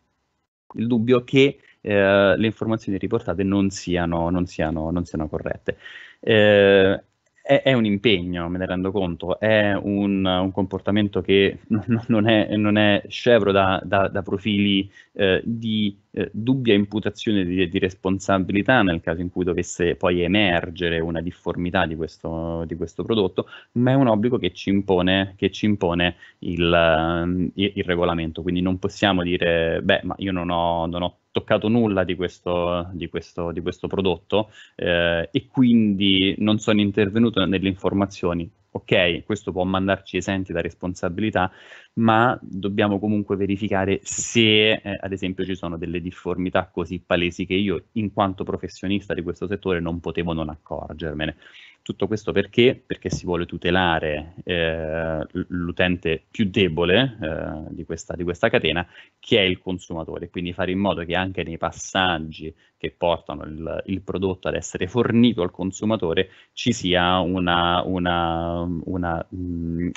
il dubbio che eh, le informazioni riportate non siano, non siano, non siano corrette. Eh, è, è, un impegno, me ne rendo conto, è un, un comportamento che non, non, è, non, è, scevro da, da, da profili eh, di eh, dubbia imputazione di, di, responsabilità nel caso in cui dovesse poi emergere una difformità di questo, di questo prodotto, ma è un obbligo che ci impone, che ci impone il, eh, il, il, regolamento. Quindi non possiamo dire, beh, ma io non ho, non ho toccato nulla di questo, di questo, di questo prodotto eh, e quindi non sono intervenuto nelle informazioni ok, questo può mandarci esenti da responsabilità, ma dobbiamo comunque verificare se, eh, ad esempio, ci sono delle difformità così palesi che io, in quanto professionista di questo settore, non potevo non accorgermene. Tutto questo perché? Perché si vuole tutelare eh, l'utente più debole eh, di, questa, di, questa, catena, che è il consumatore, quindi fare in modo che anche nei passaggi che portano il, il prodotto ad essere fornito al consumatore ci sia un'attività una, una mm,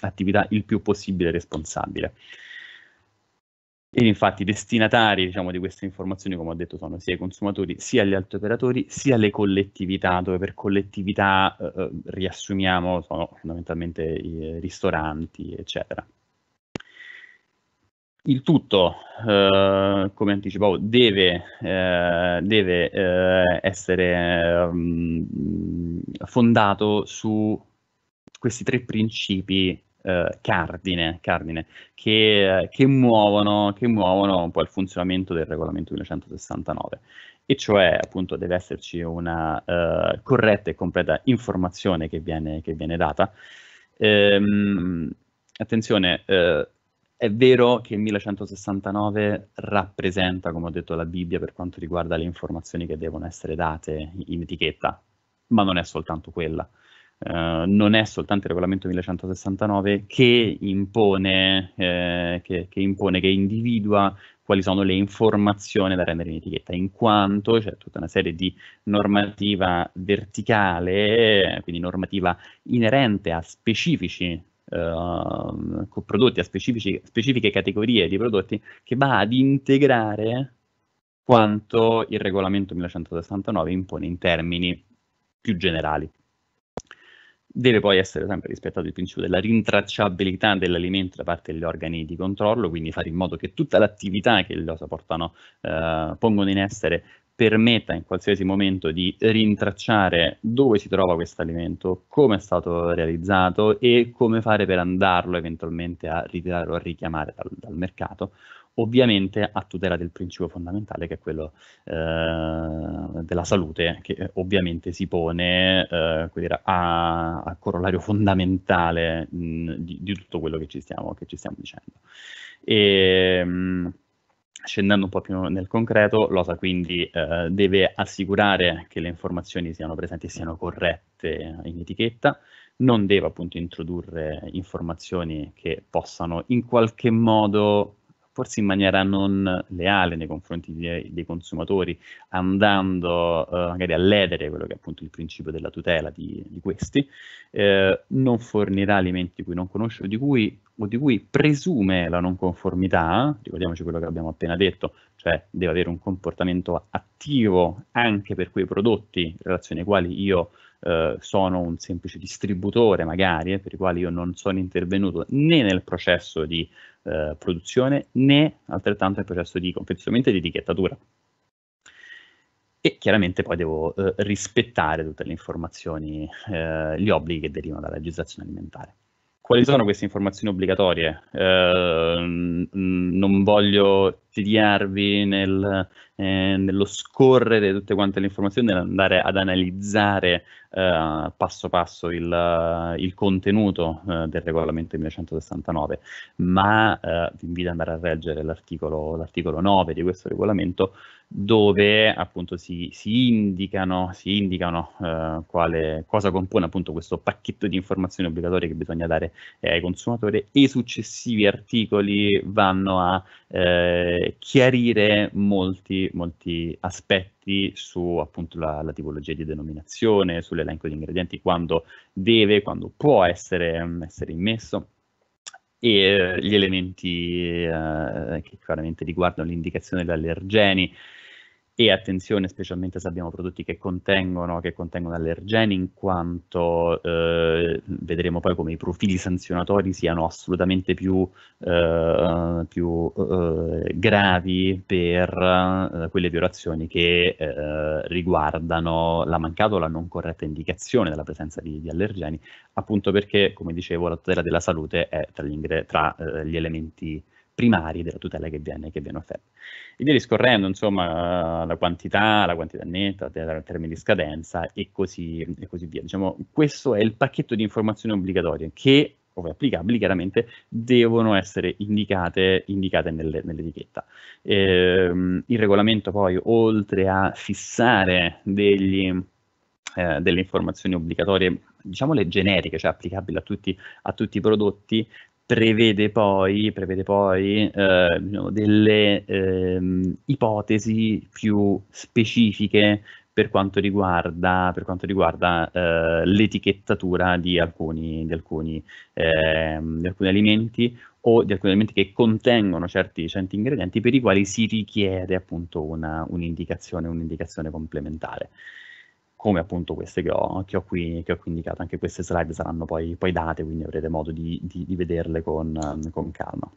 il più possibile responsabile. E infatti i destinatari diciamo, di queste informazioni, come ho detto, sono sia i consumatori, sia gli altri operatori, sia le collettività, dove per collettività eh, eh riassumiamo sono fondamentalmente i eh, ristoranti, eccetera. Il tutto, eh, come anticipavo, deve, eh, deve eh, essere mm, fondato su questi tre principi eh, cardine, cardine che, eh, che, muovono, che muovono un po' il funzionamento del regolamento 1969 e cioè appunto deve esserci una uh, corretta e completa informazione che viene, che viene data. Ehm, attenzione, uh, è vero che il 1169 rappresenta, come ho detto, la Bibbia per quanto riguarda le informazioni che devono essere date in etichetta, ma non è soltanto quella. Eh, non è soltanto il regolamento 1169 che impone, eh, che, che impone, che, individua quali sono le informazioni da rendere in etichetta, in quanto c'è tutta una serie di normativa verticale, quindi normativa inerente a specifici uh, prodotti, a specifiche categorie di prodotti, che va ad integrare quanto il regolamento 1169 impone in termini più generali. Deve poi essere sempre rispettato il principio della rintracciabilità dell'alimento da parte degli organi di controllo, quindi fare in modo che tutta l'attività che gli osa portano, eh, pongono in essere permetta in qualsiasi momento di rintracciare dove si trova questo alimento, come è stato realizzato e come fare per andarlo eventualmente a ritirare o a richiamare dal, dal mercato ovviamente a tutela del principio fondamentale che è quello eh, della salute, che eh, ovviamente si pone eh, dire, a, a, corollario fondamentale mh, di, di, tutto quello che ci stiamo, che ci stiamo dicendo. E, ehm, mh, Scendendo un po' più nel concreto, l'OSA quindi eh, deve assicurare che le informazioni siano presenti e siano corrette in etichetta, non deve appunto introdurre informazioni che possano in qualche modo forse in maniera non leale nei confronti dei, eh, dei consumatori, andando eh, magari a ledere quello che è appunto il principio della tutela di, di questi, eh, non fornirà alimenti di cui non conosce o di cui, o di cui presume la non conformità, ricordiamoci quello che abbiamo appena detto, cioè deve avere un comportamento attivo anche per quei prodotti in relazione ai quali io eh, sono un semplice distributore magari, eh, per i quali io non sono intervenuto né nel processo di eh, produzione né altrettanto nel processo di confezionamento e di etichettatura. E chiaramente poi devo eh, rispettare tutte le informazioni, eh, gli obblighi che derivano dalla legislazione alimentare quali sono queste informazioni obbligatorie? Eh, non voglio tediarvi nel, eh, nello scorrere tutte quante le informazioni, nell'andare ad analizzare eh, passo passo il, il contenuto eh, del regolamento 1169, ma eh, vi invito ad andare a leggere l'articolo 9 di questo regolamento dove appunto si, si indicano, si indicano eh, quale, cosa compone appunto questo pacchetto di informazioni obbligatorie che bisogna dare eh, ai consumatori e i successivi articoli vanno a eh, chiarire molti, molti aspetti su appunto la, la, tipologia di denominazione, sull'elenco di ingredienti, quando deve, quando può essere, mm, essere immesso e eh, gli elementi eh, che chiaramente riguardano l'indicazione degli allergeni, e attenzione specialmente se abbiamo prodotti che contengono, che contengono allergeni in quanto eh, vedremo poi come i profili sanzionatori siano assolutamente più, eh, più eh, gravi per eh, quelle violazioni che eh, riguardano la mancata o la non corretta indicazione della presenza di, di, allergeni appunto perché come dicevo la tutela della salute è tra gli, tra, eh, gli elementi primari della tutela che viene, che viene offerta. E via discorrendo, insomma, la quantità, la quantità netta, il termine di scadenza e così, e così via. Diciamo, questo è il pacchetto di informazioni obbligatorie che ove applicabili, chiaramente devono essere indicate, indicate nelle, nell'etichetta. Eh, il regolamento poi, oltre a fissare degli, eh, delle informazioni obbligatorie, diciamo le generiche, cioè applicabili a tutti, a tutti i prodotti, prevede poi, prevede poi eh, diciamo, delle eh, ipotesi più specifiche per quanto riguarda, per quanto riguarda eh, l'etichettatura di alcuni, di, alcuni, ehm, di alcuni, alimenti o di alcuni alimenti che contengono certi, certi ingredienti per i quali si richiede appunto una, un'indicazione, un'indicazione complementare come appunto queste che ho, che ho, qui, che ho qui, indicato. Anche queste slide saranno poi, poi date, quindi avrete modo di, di, di vederle con, ehm, con, calma.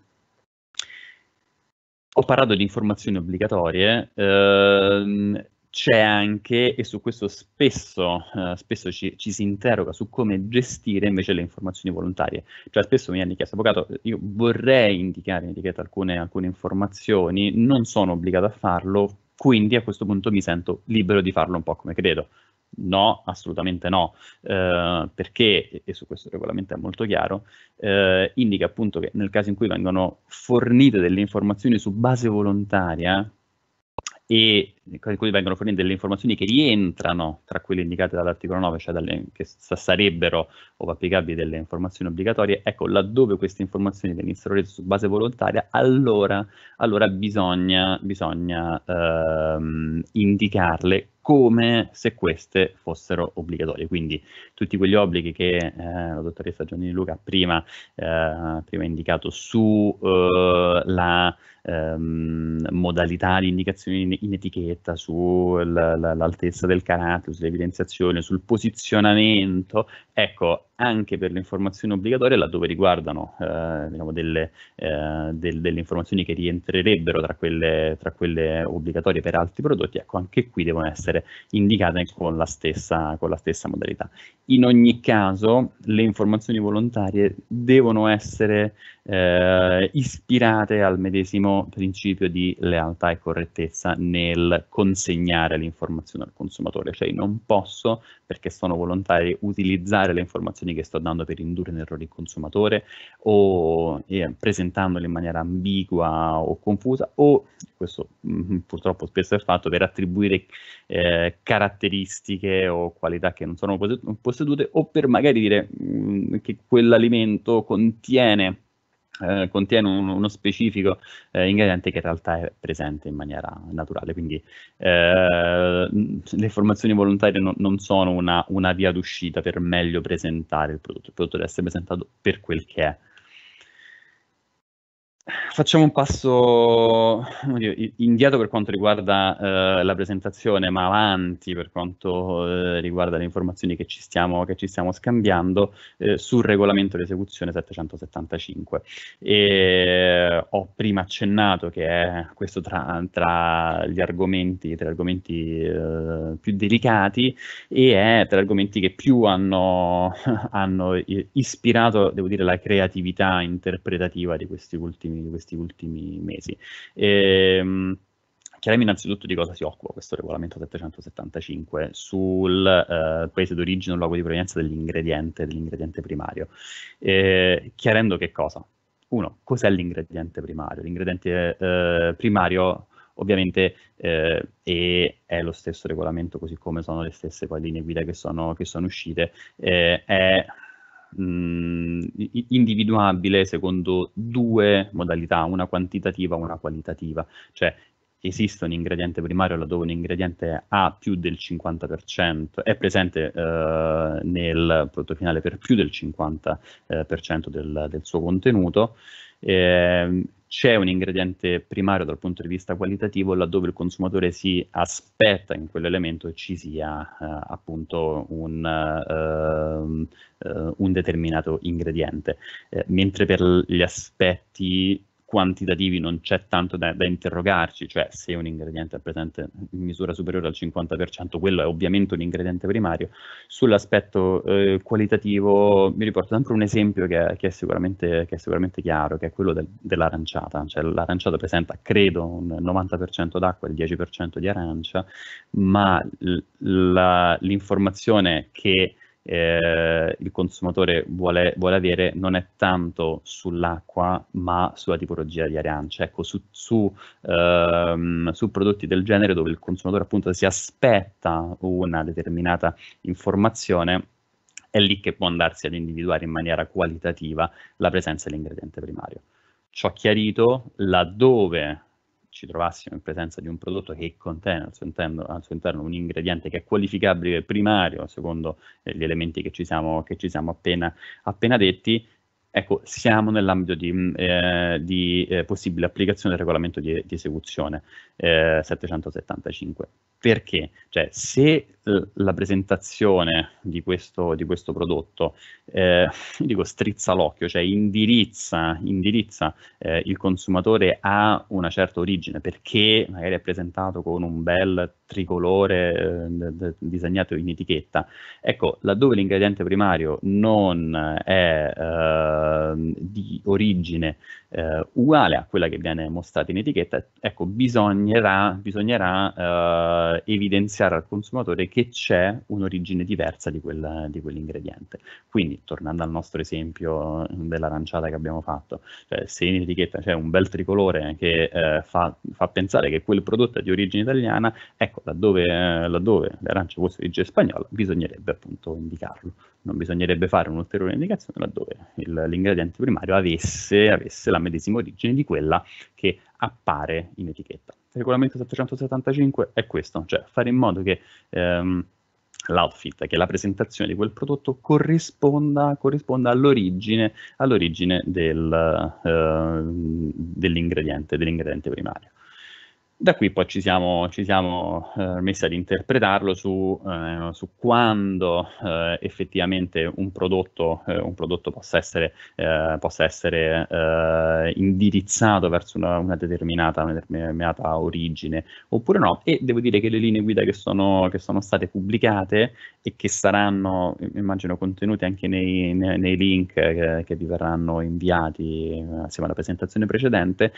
Ho parlato di informazioni obbligatorie, ehm, c'è anche, e su questo spesso, eh, spesso ci, ci, si interroga su come gestire invece le informazioni volontarie. Cioè spesso mi hanno chiesto, avvocato, io vorrei indicare in etichetta alcune, alcune, informazioni, non sono obbligato a farlo, quindi a questo punto mi sento libero di farlo un po' come credo. No, assolutamente no, eh, perché, e su questo regolamento è molto chiaro, eh, indica appunto che nel caso in cui vengono fornite delle informazioni su base volontaria e nel caso in cui vengono fornite delle informazioni che rientrano tra quelle indicate dall'articolo 9, cioè dalle, che sarebbero o applicabili delle informazioni obbligatorie, ecco, laddove queste informazioni venissero rese su base volontaria, allora, allora bisogna, bisogna ehm, indicarle come se queste fossero obbligatorie. Quindi tutti quegli obblighi che eh, la dottoressa Giannini Luca prima, eh, prima indicato sulla eh, ehm, modalità di indicazione in, in etichetta sull'altezza del carattere, sull'evidenziazione, sul posizionamento, ecco anche per le informazioni obbligatorie laddove riguardano eh, diciamo delle, eh, del, delle, informazioni che rientrerebbero tra quelle, tra quelle, obbligatorie per altri prodotti, ecco anche qui devono essere indicate con la stessa, con la stessa modalità. In ogni caso le informazioni volontarie devono essere eh, ispirate al medesimo principio di lealtà e correttezza nel consegnare l'informazione al consumatore, cioè non posso, perché sono volontario, utilizzare le informazioni che sto dando per indurre in errore il consumatore o eh, presentandole in maniera ambigua o confusa o, questo mh, mm, purtroppo spesso è fatto, per attribuire eh, caratteristiche o qualità che non sono possedute o per magari dire mh, mm, che quell'alimento contiene eh, contiene un, uno specifico eh, ingrediente che in realtà è presente in maniera naturale, quindi eh, le formazioni volontarie no, non sono una, una via d'uscita per meglio presentare il prodotto, il prodotto deve essere presentato per quel che è, Facciamo un passo dire, indietro per quanto riguarda eh, la presentazione, ma avanti per quanto eh, riguarda le informazioni che ci stiamo, che ci stiamo scambiando eh, sul regolamento di esecuzione 775. E, ho prima accennato che è questo tra, tra gli argomenti, tra gli argomenti eh, più delicati e è tra gli argomenti che più hanno, hanno ispirato, devo dire, la creatività interpretativa di questi ultimi ultimi, questi ultimi mesi. E, ehm, chiariamo innanzitutto di cosa si occupa questo regolamento 775 sul eh, paese d'origine o luogo di provenienza dell'ingrediente, dell'ingrediente primario, eh, chiarendo che cosa? Uno, cos'è l'ingrediente primario? L'ingrediente eh, primario ovviamente eh, è lo stesso regolamento così come sono le stesse linee guida che sono, che sono uscite, eh, è mh, individuabile secondo due modalità, una quantitativa e una qualitativa, cioè esiste un ingrediente primario laddove un ingrediente ha più del 50%, è presente eh, nel prodotto finale per più del 50% eh, del, del, suo contenuto, ehm, c'è un ingrediente primario dal punto di vista qualitativo laddove il consumatore si aspetta in quell'elemento ci sia eh, appunto un, ehm, eh, un, determinato ingrediente, eh, mentre per gli aspetti quantitativi non c'è tanto da, da, interrogarci, cioè se un ingrediente è presente in misura superiore al 50%, quello è ovviamente un ingrediente primario. Sull'aspetto eh, qualitativo mi riporto sempre un esempio che, che, è, sicuramente, che è, sicuramente, chiaro, che è quello del, dell'aranciata, cioè l'aranciata presenta credo un 90% d'acqua e il 10% di arancia, ma l'informazione che eh, il consumatore vuole, vuole, avere non è tanto sull'acqua ma sulla tipologia di arancia, ecco su, su, ehm, su prodotti del genere dove il consumatore appunto si aspetta una determinata informazione è lì che può andarsi ad individuare in maniera qualitativa la presenza dell'ingrediente primario. Ciò chiarito, laddove ci trovassimo in presenza di un prodotto che contiene al suo interno, al suo interno un ingrediente che è qualificabile primario secondo eh, gli elementi che ci siamo, che ci siamo appena, appena detti, Ecco, siamo nell'ambito di, mm, eh, di eh, possibile applicazione del regolamento di, di esecuzione eh, 775. Perché? Cioè, se la presentazione di questo, di questo prodotto, eh, dico strizza l'occhio, cioè indirizza, indirizza eh, il consumatore a una certa origine, perché magari è presentato con un bel tricolore eh, disegnato in etichetta, ecco, laddove l'ingrediente primario non è ehm, di origine eh, uguale a quella che viene mostrata in etichetta, ecco, bisognerà, bisognerà eh, per evidenziare al consumatore che c'è un'origine diversa di, quel, di quell'ingrediente. Quindi, tornando al nostro esempio eh, dell'aranciata che abbiamo fatto, cioè, se in etichetta c'è un bel tricolore che eh, fa, fa, pensare che quel prodotto è di origine italiana, ecco, laddove, eh, laddove l'arancia fosse di origine spagnola, bisognerebbe appunto indicarlo. Non bisognerebbe fare un'ulteriore indicazione laddove il, l'ingrediente primario avesse, avesse la medesima origine di quella che appare in etichetta il regolamento 775 è questo, cioè fare in modo che ehm, l'outfit, che la presentazione di quel prodotto corrisponda, corrisponda all'origine, all'origine del, eh, dell'ingrediente, dell'ingrediente primario. Da qui poi ci siamo, ci siamo eh, messi ad interpretarlo su, eh, su quando eh, effettivamente un prodotto, eh, un prodotto, possa essere, eh, possa essere eh, indirizzato verso una, una, determinata, una, determinata, origine oppure no. E devo dire che le linee guida che sono, che sono state pubblicate e che saranno, immagino, contenute anche nei, nei, nei link che, che, vi verranno inviati assieme alla presentazione precedente,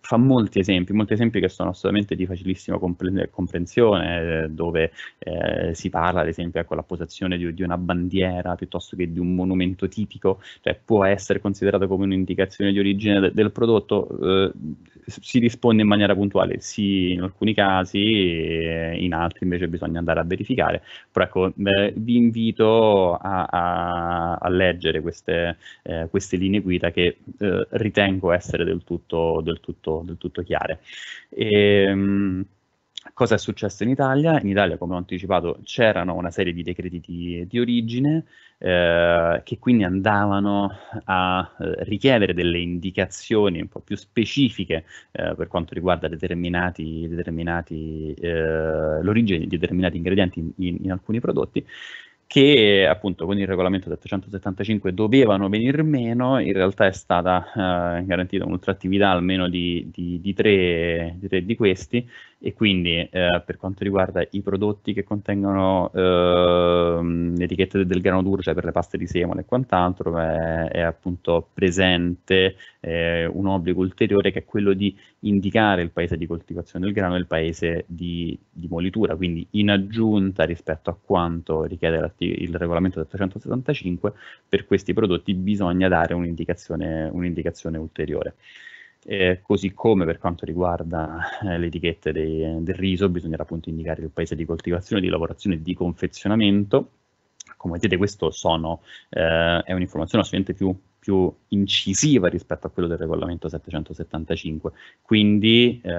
fa molti esempi, molti esempi che sono assolutamente di facilissima comprensione, dove eh, si parla ad esempio ecco, la posazione di, di, una bandiera piuttosto che di un monumento tipico, cioè può essere considerato come un'indicazione di origine de- del prodotto, eh, si risponde in maniera puntuale, sì in alcuni casi, eh, in altri invece bisogna andare a verificare, però ecco, eh, vi invito a, a, a leggere queste, eh, queste, linee guida che eh, ritengo essere del tutto, del tutto, del tutto chiare. E, ehm, cosa è successo in Italia? In Italia, come ho anticipato, c'erano una serie di decreti di, di origine eh, che quindi andavano a eh, richiedere delle indicazioni un po' più specifiche eh, per quanto riguarda determinati, determinati, eh, l'origine di determinati ingredienti in, in, in alcuni prodotti che appunto con il regolamento del 375 dovevano venir meno, in realtà è stata eh, garantita un'ultrattività almeno di, di, di, tre, di, tre, di questi, e quindi eh, per quanto riguarda i prodotti che contengono eh, etichette del grano duro, cioè per le paste di semola e quant'altro, è, è, appunto presente eh, un obbligo ulteriore che è quello di indicare il paese di coltivazione del grano e il paese di, di molitura, quindi in aggiunta rispetto a quanto richiede il regolamento 875, per questi prodotti bisogna dare un'indicazione, un'indicazione ulteriore. Eh, così come per quanto riguarda eh, le etichette dei, del riso, bisognerà appunto indicare il paese di coltivazione, di lavorazione e di confezionamento. Come vedete, questo sono, eh, è un'informazione assolutamente più più incisiva rispetto a quello del regolamento 775. Quindi eh,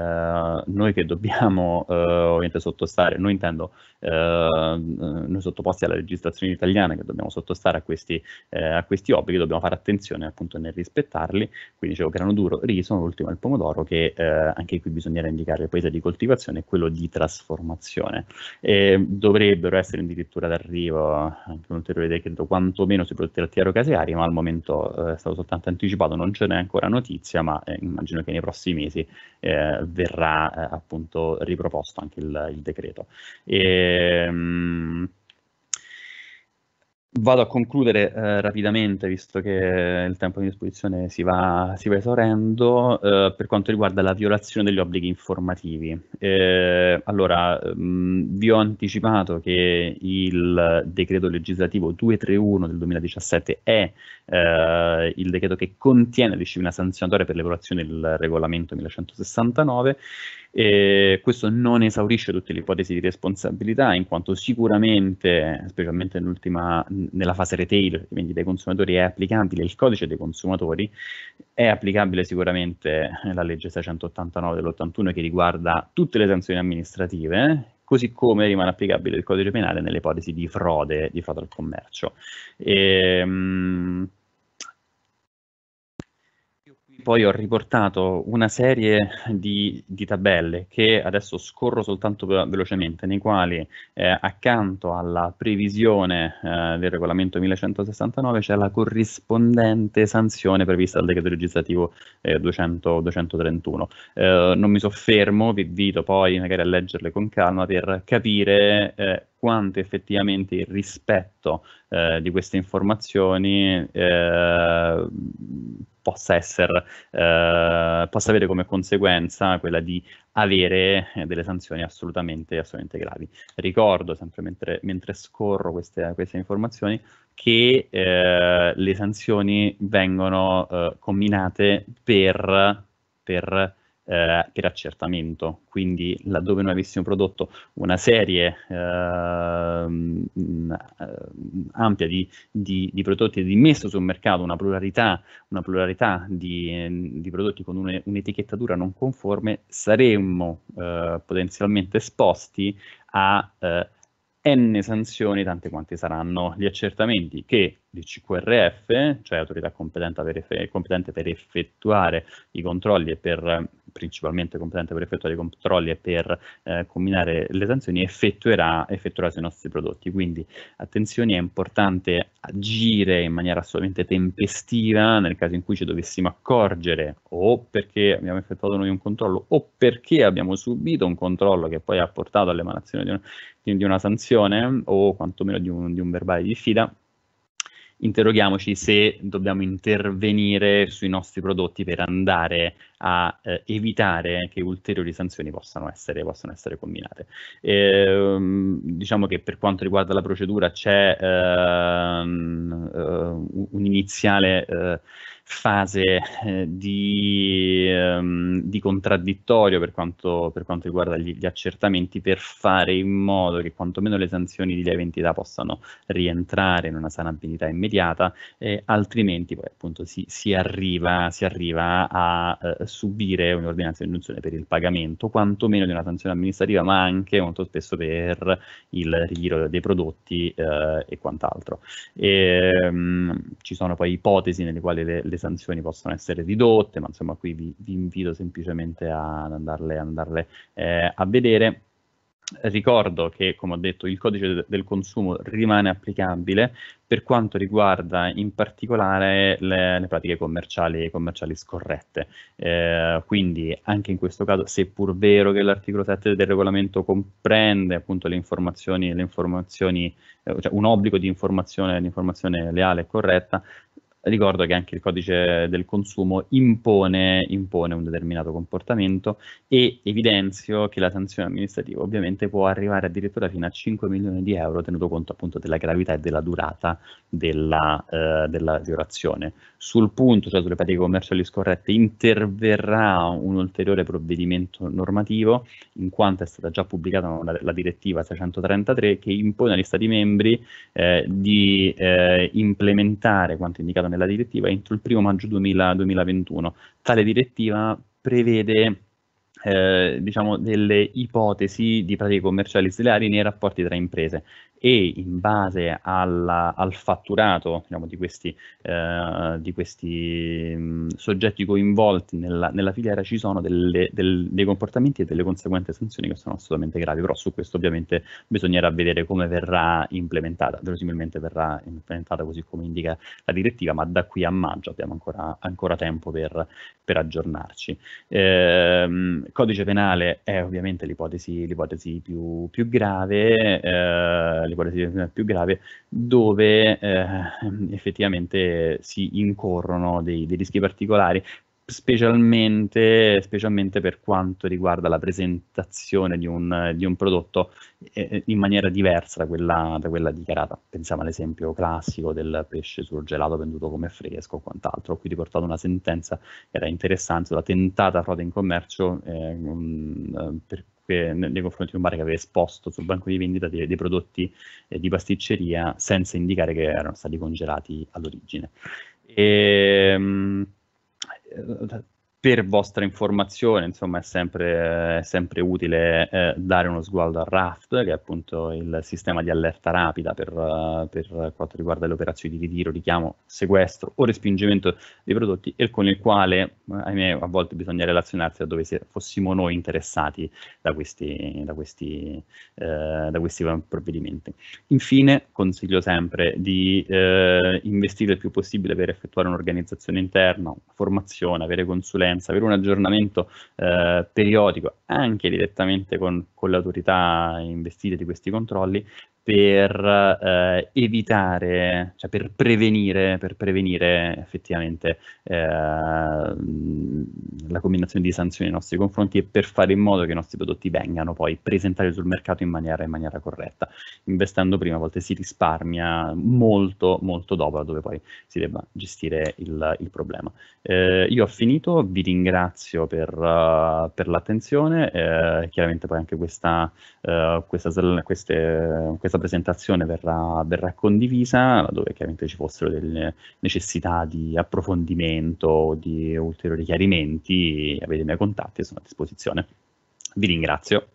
noi che dobbiamo eh, ovviamente sottostare, noi intendo eh, noi sottoposti alla legislazione italiana che dobbiamo sottostare a questi, eh, a questi obblighi, dobbiamo fare attenzione appunto nel rispettarli. Quindi dicevo grano duro, riso, l'ultimo è il pomodoro che eh, anche qui bisognerà indicare il paese di coltivazione e quello di trasformazione. E dovrebbero essere addirittura d'arrivo anche un ulteriore decreto quantomeno sui prodotti lattiero caseari, ma al momento eh, è stato soltanto anticipato, non ce n'è ancora notizia, ma eh, immagino che nei prossimi mesi eh, verrà appunto riproposto anche il, il decreto. E, ehm, mh, Vado a concludere eh, rapidamente, visto che il tempo di disposizione si va, si va esaurendo, eh, per quanto riguarda la violazione degli obblighi informativi. Eh, allora, mh, mm, vi ho anticipato che il decreto legislativo 231 del 2017 è eh, il decreto che contiene la disciplina sanzionatoria per l'evoluzione del regolamento 1169 e questo non esaurisce tutte le ipotesi di responsabilità, in quanto sicuramente, specialmente nella fase retail, quindi dei consumatori, è applicabile il codice dei consumatori, è applicabile sicuramente eh, la legge 689 dell'81 che riguarda tutte le sanzioni amministrative, eh, così come rimane applicabile il codice penale nelle ipotesi di frode, di frode al commercio. E, ehm, mh, poi ho riportato una serie di, di tabelle che adesso scorro soltanto velocemente, nei quali eh, accanto alla previsione eh, del regolamento 1169 c'è la corrispondente sanzione prevista dal decreto legislativo eh, 200, 231. Eh, non mi soffermo, vi invito poi magari a leggerle con calma per capire eh, quanto effettivamente il rispetto eh, di queste informazioni eh, possa, essere, eh, possa avere come conseguenza quella di avere eh, delle sanzioni assolutamente, assolutamente gravi. Ricordo, sempre mentre, mentre scorro queste, queste, informazioni, che eh, le sanzioni vengono eh, combinate per, per eh, per accertamento. Quindi laddove noi avessimo prodotto una serie ehm, mm, eh, ampia di, di, di, prodotti di messo sul mercato, una pluralità, una pluralità di, di, prodotti con une, un'etichettatura non conforme, saremmo eh, potenzialmente esposti a eh, n sanzioni, tante quante saranno gli accertamenti che l'ICQRF, cioè autorità competente per, competente per effettuare i controlli e per principalmente competente per effettuare i controlli e per eh, combinare le sanzioni, effettuerà, effettuerà sui nostri prodotti. Quindi attenzione, è importante agire in maniera assolutamente tempestiva nel caso in cui ci dovessimo accorgere o perché abbiamo effettuato noi un controllo o perché abbiamo subito un controllo che poi ha portato all'emanazione di, un, di una sanzione o quantomeno di un, di un verbale di sfida interroghiamoci se dobbiamo intervenire sui nostri prodotti per andare a eh, evitare che ulteriori sanzioni possano essere, possano essere combinate. E, ehm, diciamo che per quanto riguarda la procedura c'è ehm, eh, un iniziale... Eh, fase eh, di, ehm, di, contraddittorio per quanto, per quanto riguarda gli, gli, accertamenti per fare in modo che quantomeno le sanzioni di lieve entità possano rientrare in una sanabilità immediata, eh, altrimenti poi appunto si, si, arriva, si arriva, a eh, subire un'ordinanza di ingiunzione per il pagamento, quantomeno di una sanzione amministrativa, ma anche molto spesso per il ritiro dei prodotti eh, e quant'altro. Ehm, ci sono poi ipotesi nelle quali le, le sanzioni possono essere ridotte, ma insomma qui vi, vi invito semplicemente ad andarle, andarle eh, a vedere. Ricordo che, come ho detto, il codice del consumo rimane applicabile per quanto riguarda in particolare le, le pratiche commerciali, commerciali scorrette. Eh, quindi anche in questo caso, seppur vero che l'articolo 7 del regolamento comprende appunto le informazioni, le informazioni eh, cioè un obbligo di informazione, di informazione leale e corretta, Ricordo che anche il codice del consumo impone, impone un determinato comportamento e evidenzio che la sanzione amministrativa ovviamente può arrivare addirittura fino a 5 milioni di euro tenuto conto appunto della gravità e della durata della, eh, della violazione. Sul punto, cioè sulle pratiche commerciali scorrette, interverrà un ulteriore provvedimento normativo in quanto è stata già pubblicata la, la direttiva 633 che impone agli Stati membri eh, di eh, implementare quanto indicato nella direttiva entro il 1 maggio 2000, 2021. Tale direttiva prevede eh, diciamo delle ipotesi di pratiche commerciali sleali nei rapporti tra imprese e in base alla, al fatturato diciamo, di questi, eh, di questi mh, soggetti coinvolti nella, nella, filiera ci sono delle, del, dei comportamenti e delle conseguenti sanzioni che sono assolutamente gravi, però su questo ovviamente bisognerà vedere come verrà implementata, verosimilmente verrà implementata così come indica la direttiva, ma da qui a maggio abbiamo ancora, ancora tempo per, per aggiornarci. Eh, codice penale è ovviamente l'ipotesi, più, più grave, eh, di quella situazione più grave, dove eh, effettivamente si incorrono dei, dei rischi particolari, Specialmente, specialmente, per quanto riguarda la presentazione di un, di un prodotto eh, eh in maniera diversa da quella, da quella, dichiarata. Pensiamo all'esempio classico del pesce surgelato venduto come fresco o quant'altro. Ho qui riportato una sentenza che era interessante sulla tentata frode in commercio eh, eh per nei confronti di un bar che aveva esposto sul banco di vendita dei, dei prodotti eh, di pasticceria senza indicare che erano stati congelati all'origine. E, ehm, eh, per vostra informazione, insomma, è sempre, è sempre utile eh, dare uno sguardo al RAFT, che è appunto il sistema di allerta rapida per, uh, per quanto riguarda le operazioni di ritiro, richiamo, sequestro o respingimento dei prodotti, e con il quale, eh, ahimè, a volte bisogna relazionarsi a dove fossimo noi interessati da questi, da questi, eh, da questi provvedimenti. Infine, consiglio sempre di eh, investire il più possibile per effettuare un'organizzazione interna, formazione, avere consulenza, trasparenza, avere un aggiornamento eh, periodico anche direttamente con, con l'autorità investita di questi controlli per eh, evitare, cioè per prevenire, per prevenire effettivamente eh, la combinazione di sanzioni nei nostri confronti e per fare in modo che i nostri prodotti vengano poi presentati sul mercato in maniera, in maniera corretta. Investendo prima a volte si risparmia molto, molto dopo dove poi si debba gestire il, il problema. Eh, io ho finito, vi ringrazio per, uh, per l'attenzione, eh, chiaramente poi anche questa, uh, questa, queste, queste questa presentazione verrà, verrà condivisa, laddove chiaramente ci fossero delle necessità di approfondimento o di ulteriori chiarimenti, avete i miei contatti, e sono a disposizione. Vi ringrazio.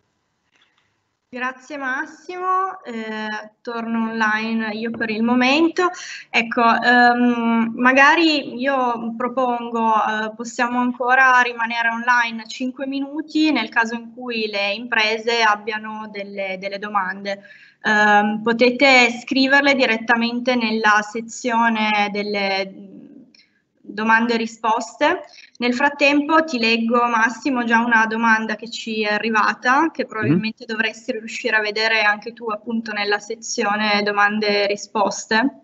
Grazie Massimo, eh, torno online io per il momento. Ecco, ehm, magari io propongo, eh, possiamo ancora rimanere online 5 minuti nel caso in cui le imprese abbiano delle, delle domande. Um, potete scriverle direttamente nella sezione delle domande e risposte. Nel frattempo ti leggo Massimo già una domanda che ci è arrivata, che mhm. probabilmente mm. dovresti riuscire a vedere anche tu appunto nella sezione domande e risposte.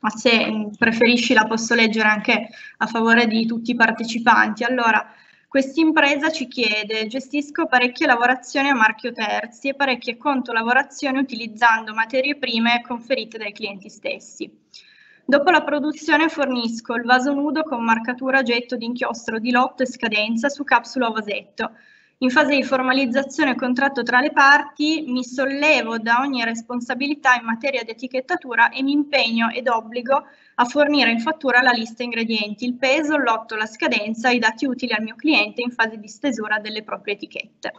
Ma se preferisci la posso leggere anche a favore di tutti i partecipanti. Allora, Quest'impresa ci chiede, gestisco parecchie lavorazioni a marchio terzi e parecchie conto lavorazioni utilizzando materie prime conferite dai clienti stessi. Dopo la produzione fornisco il vaso nudo con marcatura getto di inchiostro di lotto e scadenza su capsula o vasetto, in fase di formalizzazione e contratto tra le parti mi sollevo da ogni responsabilità in materia di etichettatura e mi impegno ed obbligo a fornire in fattura la lista ingredienti, il peso, l'otto, la scadenza, i dati utili al mio cliente in fase di stesura delle proprie etichette.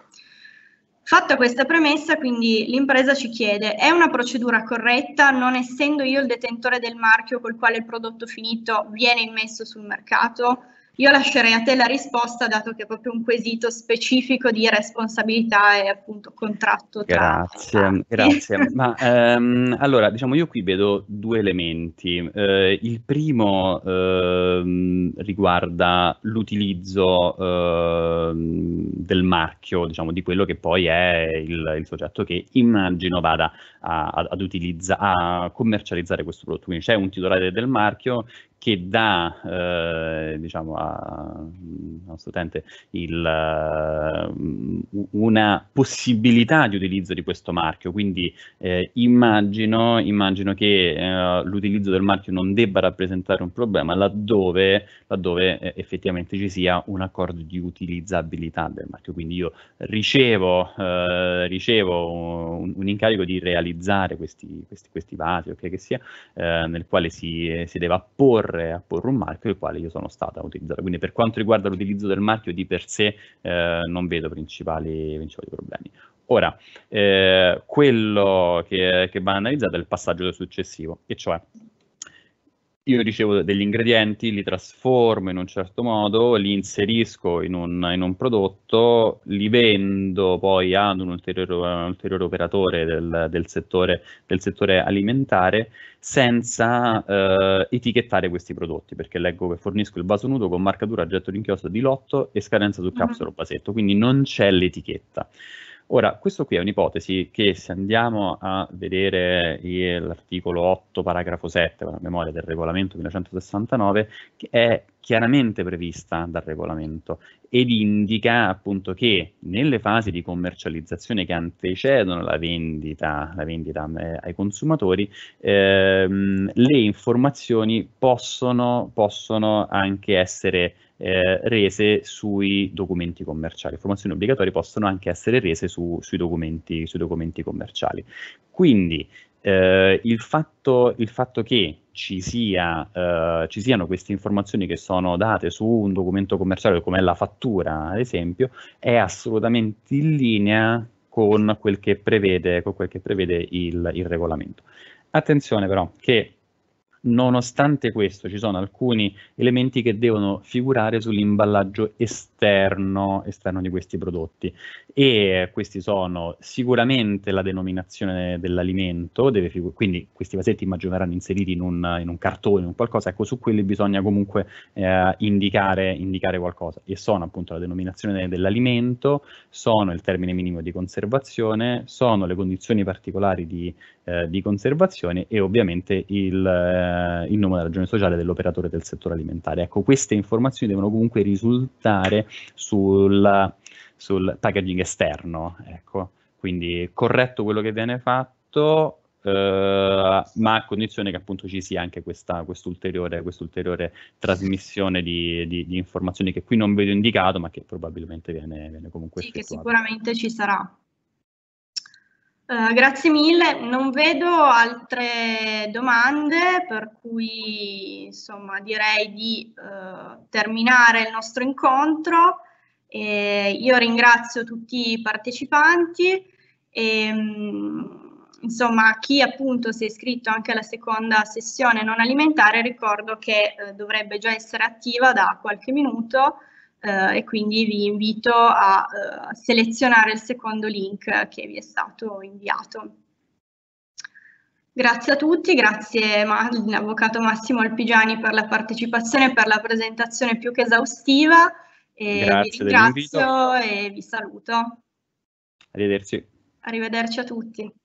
Fatta questa premessa, quindi l'impresa ci chiede, è una procedura corretta non essendo io il detentore del marchio col quale il prodotto finito viene immesso sul mercato? Io lascerei a te la risposta, dato che è proprio un quesito specifico di responsabilità e appunto contratto. Grazie, grazie. Ma ehm, allora, diciamo, io qui vedo due elementi. Eh, il primo ehm, riguarda l'utilizzo ehm, del marchio, diciamo, di quello che poi è il, il soggetto che immagino vada a, ad utilizzare, a commercializzare questo prodotto. Quindi c'è un titolare del marchio che dà eh, diciamo, mm, allo studente il, eh, una possibilità di utilizzo di questo marchio, quindi eh, immagino, immagino, che eh, l'utilizzo del marchio non debba rappresentare un problema laddove, laddove eh, effettivamente ci sia un accordo di utilizzabilità del marchio, quindi io ricevo, eh, ricevo un, un, incarico di realizzare questi, questi, questi vasi, okay, che sia, nel quale si, si deve apporre porre, a porre un marchio il quale io sono stata utilizzata. Quindi per quanto riguarda l'utilizzo del marchio di per sé eh, non vedo principali, principali problemi. Ora, eh, quello che, che va analizzato è il passaggio successivo, e cioè io ricevo degli ingredienti, li trasformo in un certo modo, li inserisco in un, in un prodotto, li vendo poi ad un ulteriore, un ulteriore operatore del, del, settore, del, settore, alimentare senza eh, etichettare questi prodotti, perché leggo che fornisco il vaso nudo con marcatura, getto d'inchiostro di lotto e scadenza sul mhm. capsolo basetto, quindi non c'è l'etichetta. Ora, questo qui è un'ipotesi che se andiamo a vedere l'articolo 8, paragrafo 7, la memoria del regolamento 1969, che è chiaramente prevista dal regolamento ed indica appunto che nelle fasi di commercializzazione che antecedono la vendita, la vendita eh, ai consumatori, ehm, le informazioni possono, possono anche essere eh, rese sui documenti commerciali. Informazioni obbligatorie possono anche essere rese su, sui, documenti, sui documenti commerciali. Quindi eh, il, fatto, il, fatto, che ci, sia, eh, ci, siano queste informazioni che sono date su un documento commerciale come la fattura, ad esempio, è assolutamente in linea con quel che prevede, quel che prevede il, il regolamento. Attenzione però che Nonostante questo ci sono alcuni elementi che devono figurare sull'imballaggio esterno, esterno di questi prodotti e questi sono sicuramente la denominazione dell'alimento, quindi questi vasetti immagineranno inseriti in un, in un, cartone, in un qualcosa, ecco su quelli bisogna comunque eh, indicare, indicare qualcosa e sono appunto la denominazione dell'alimento, sono il termine minimo di conservazione, sono le condizioni particolari di eh, di conservazione e ovviamente il, eh, il, nome della ragione sociale dell'operatore del settore alimentare. Ecco, queste informazioni devono comunque risultare sul, sul packaging esterno, ecco. quindi corretto quello che viene fatto, Uh, ma a condizione che appunto ci sia anche questa quest'ulteriore, quest'ulteriore trasmissione di, di, di, informazioni che qui non vedo indicato, ma che probabilmente viene, viene comunque sì, effettuata. Sì, che sicuramente ci sarà. Uh, grazie mille, non vedo altre domande, per cui insomma direi di uh, terminare il nostro incontro. E io ringrazio tutti i partecipanti e ehm, insomma chi appunto si è iscritto anche alla seconda sessione non alimentare ricordo che uh, dovrebbe già essere attiva da qualche minuto eh, e quindi vi invito a eh, selezionare il secondo link che vi è stato inviato. Grazie a tutti, grazie all'avvocato Massimo Alpigiani per la partecipazione e per la presentazione più che esaustiva. E grazie vi ringrazio e vi saluto. Arrivederci. Arrivederci a tutti.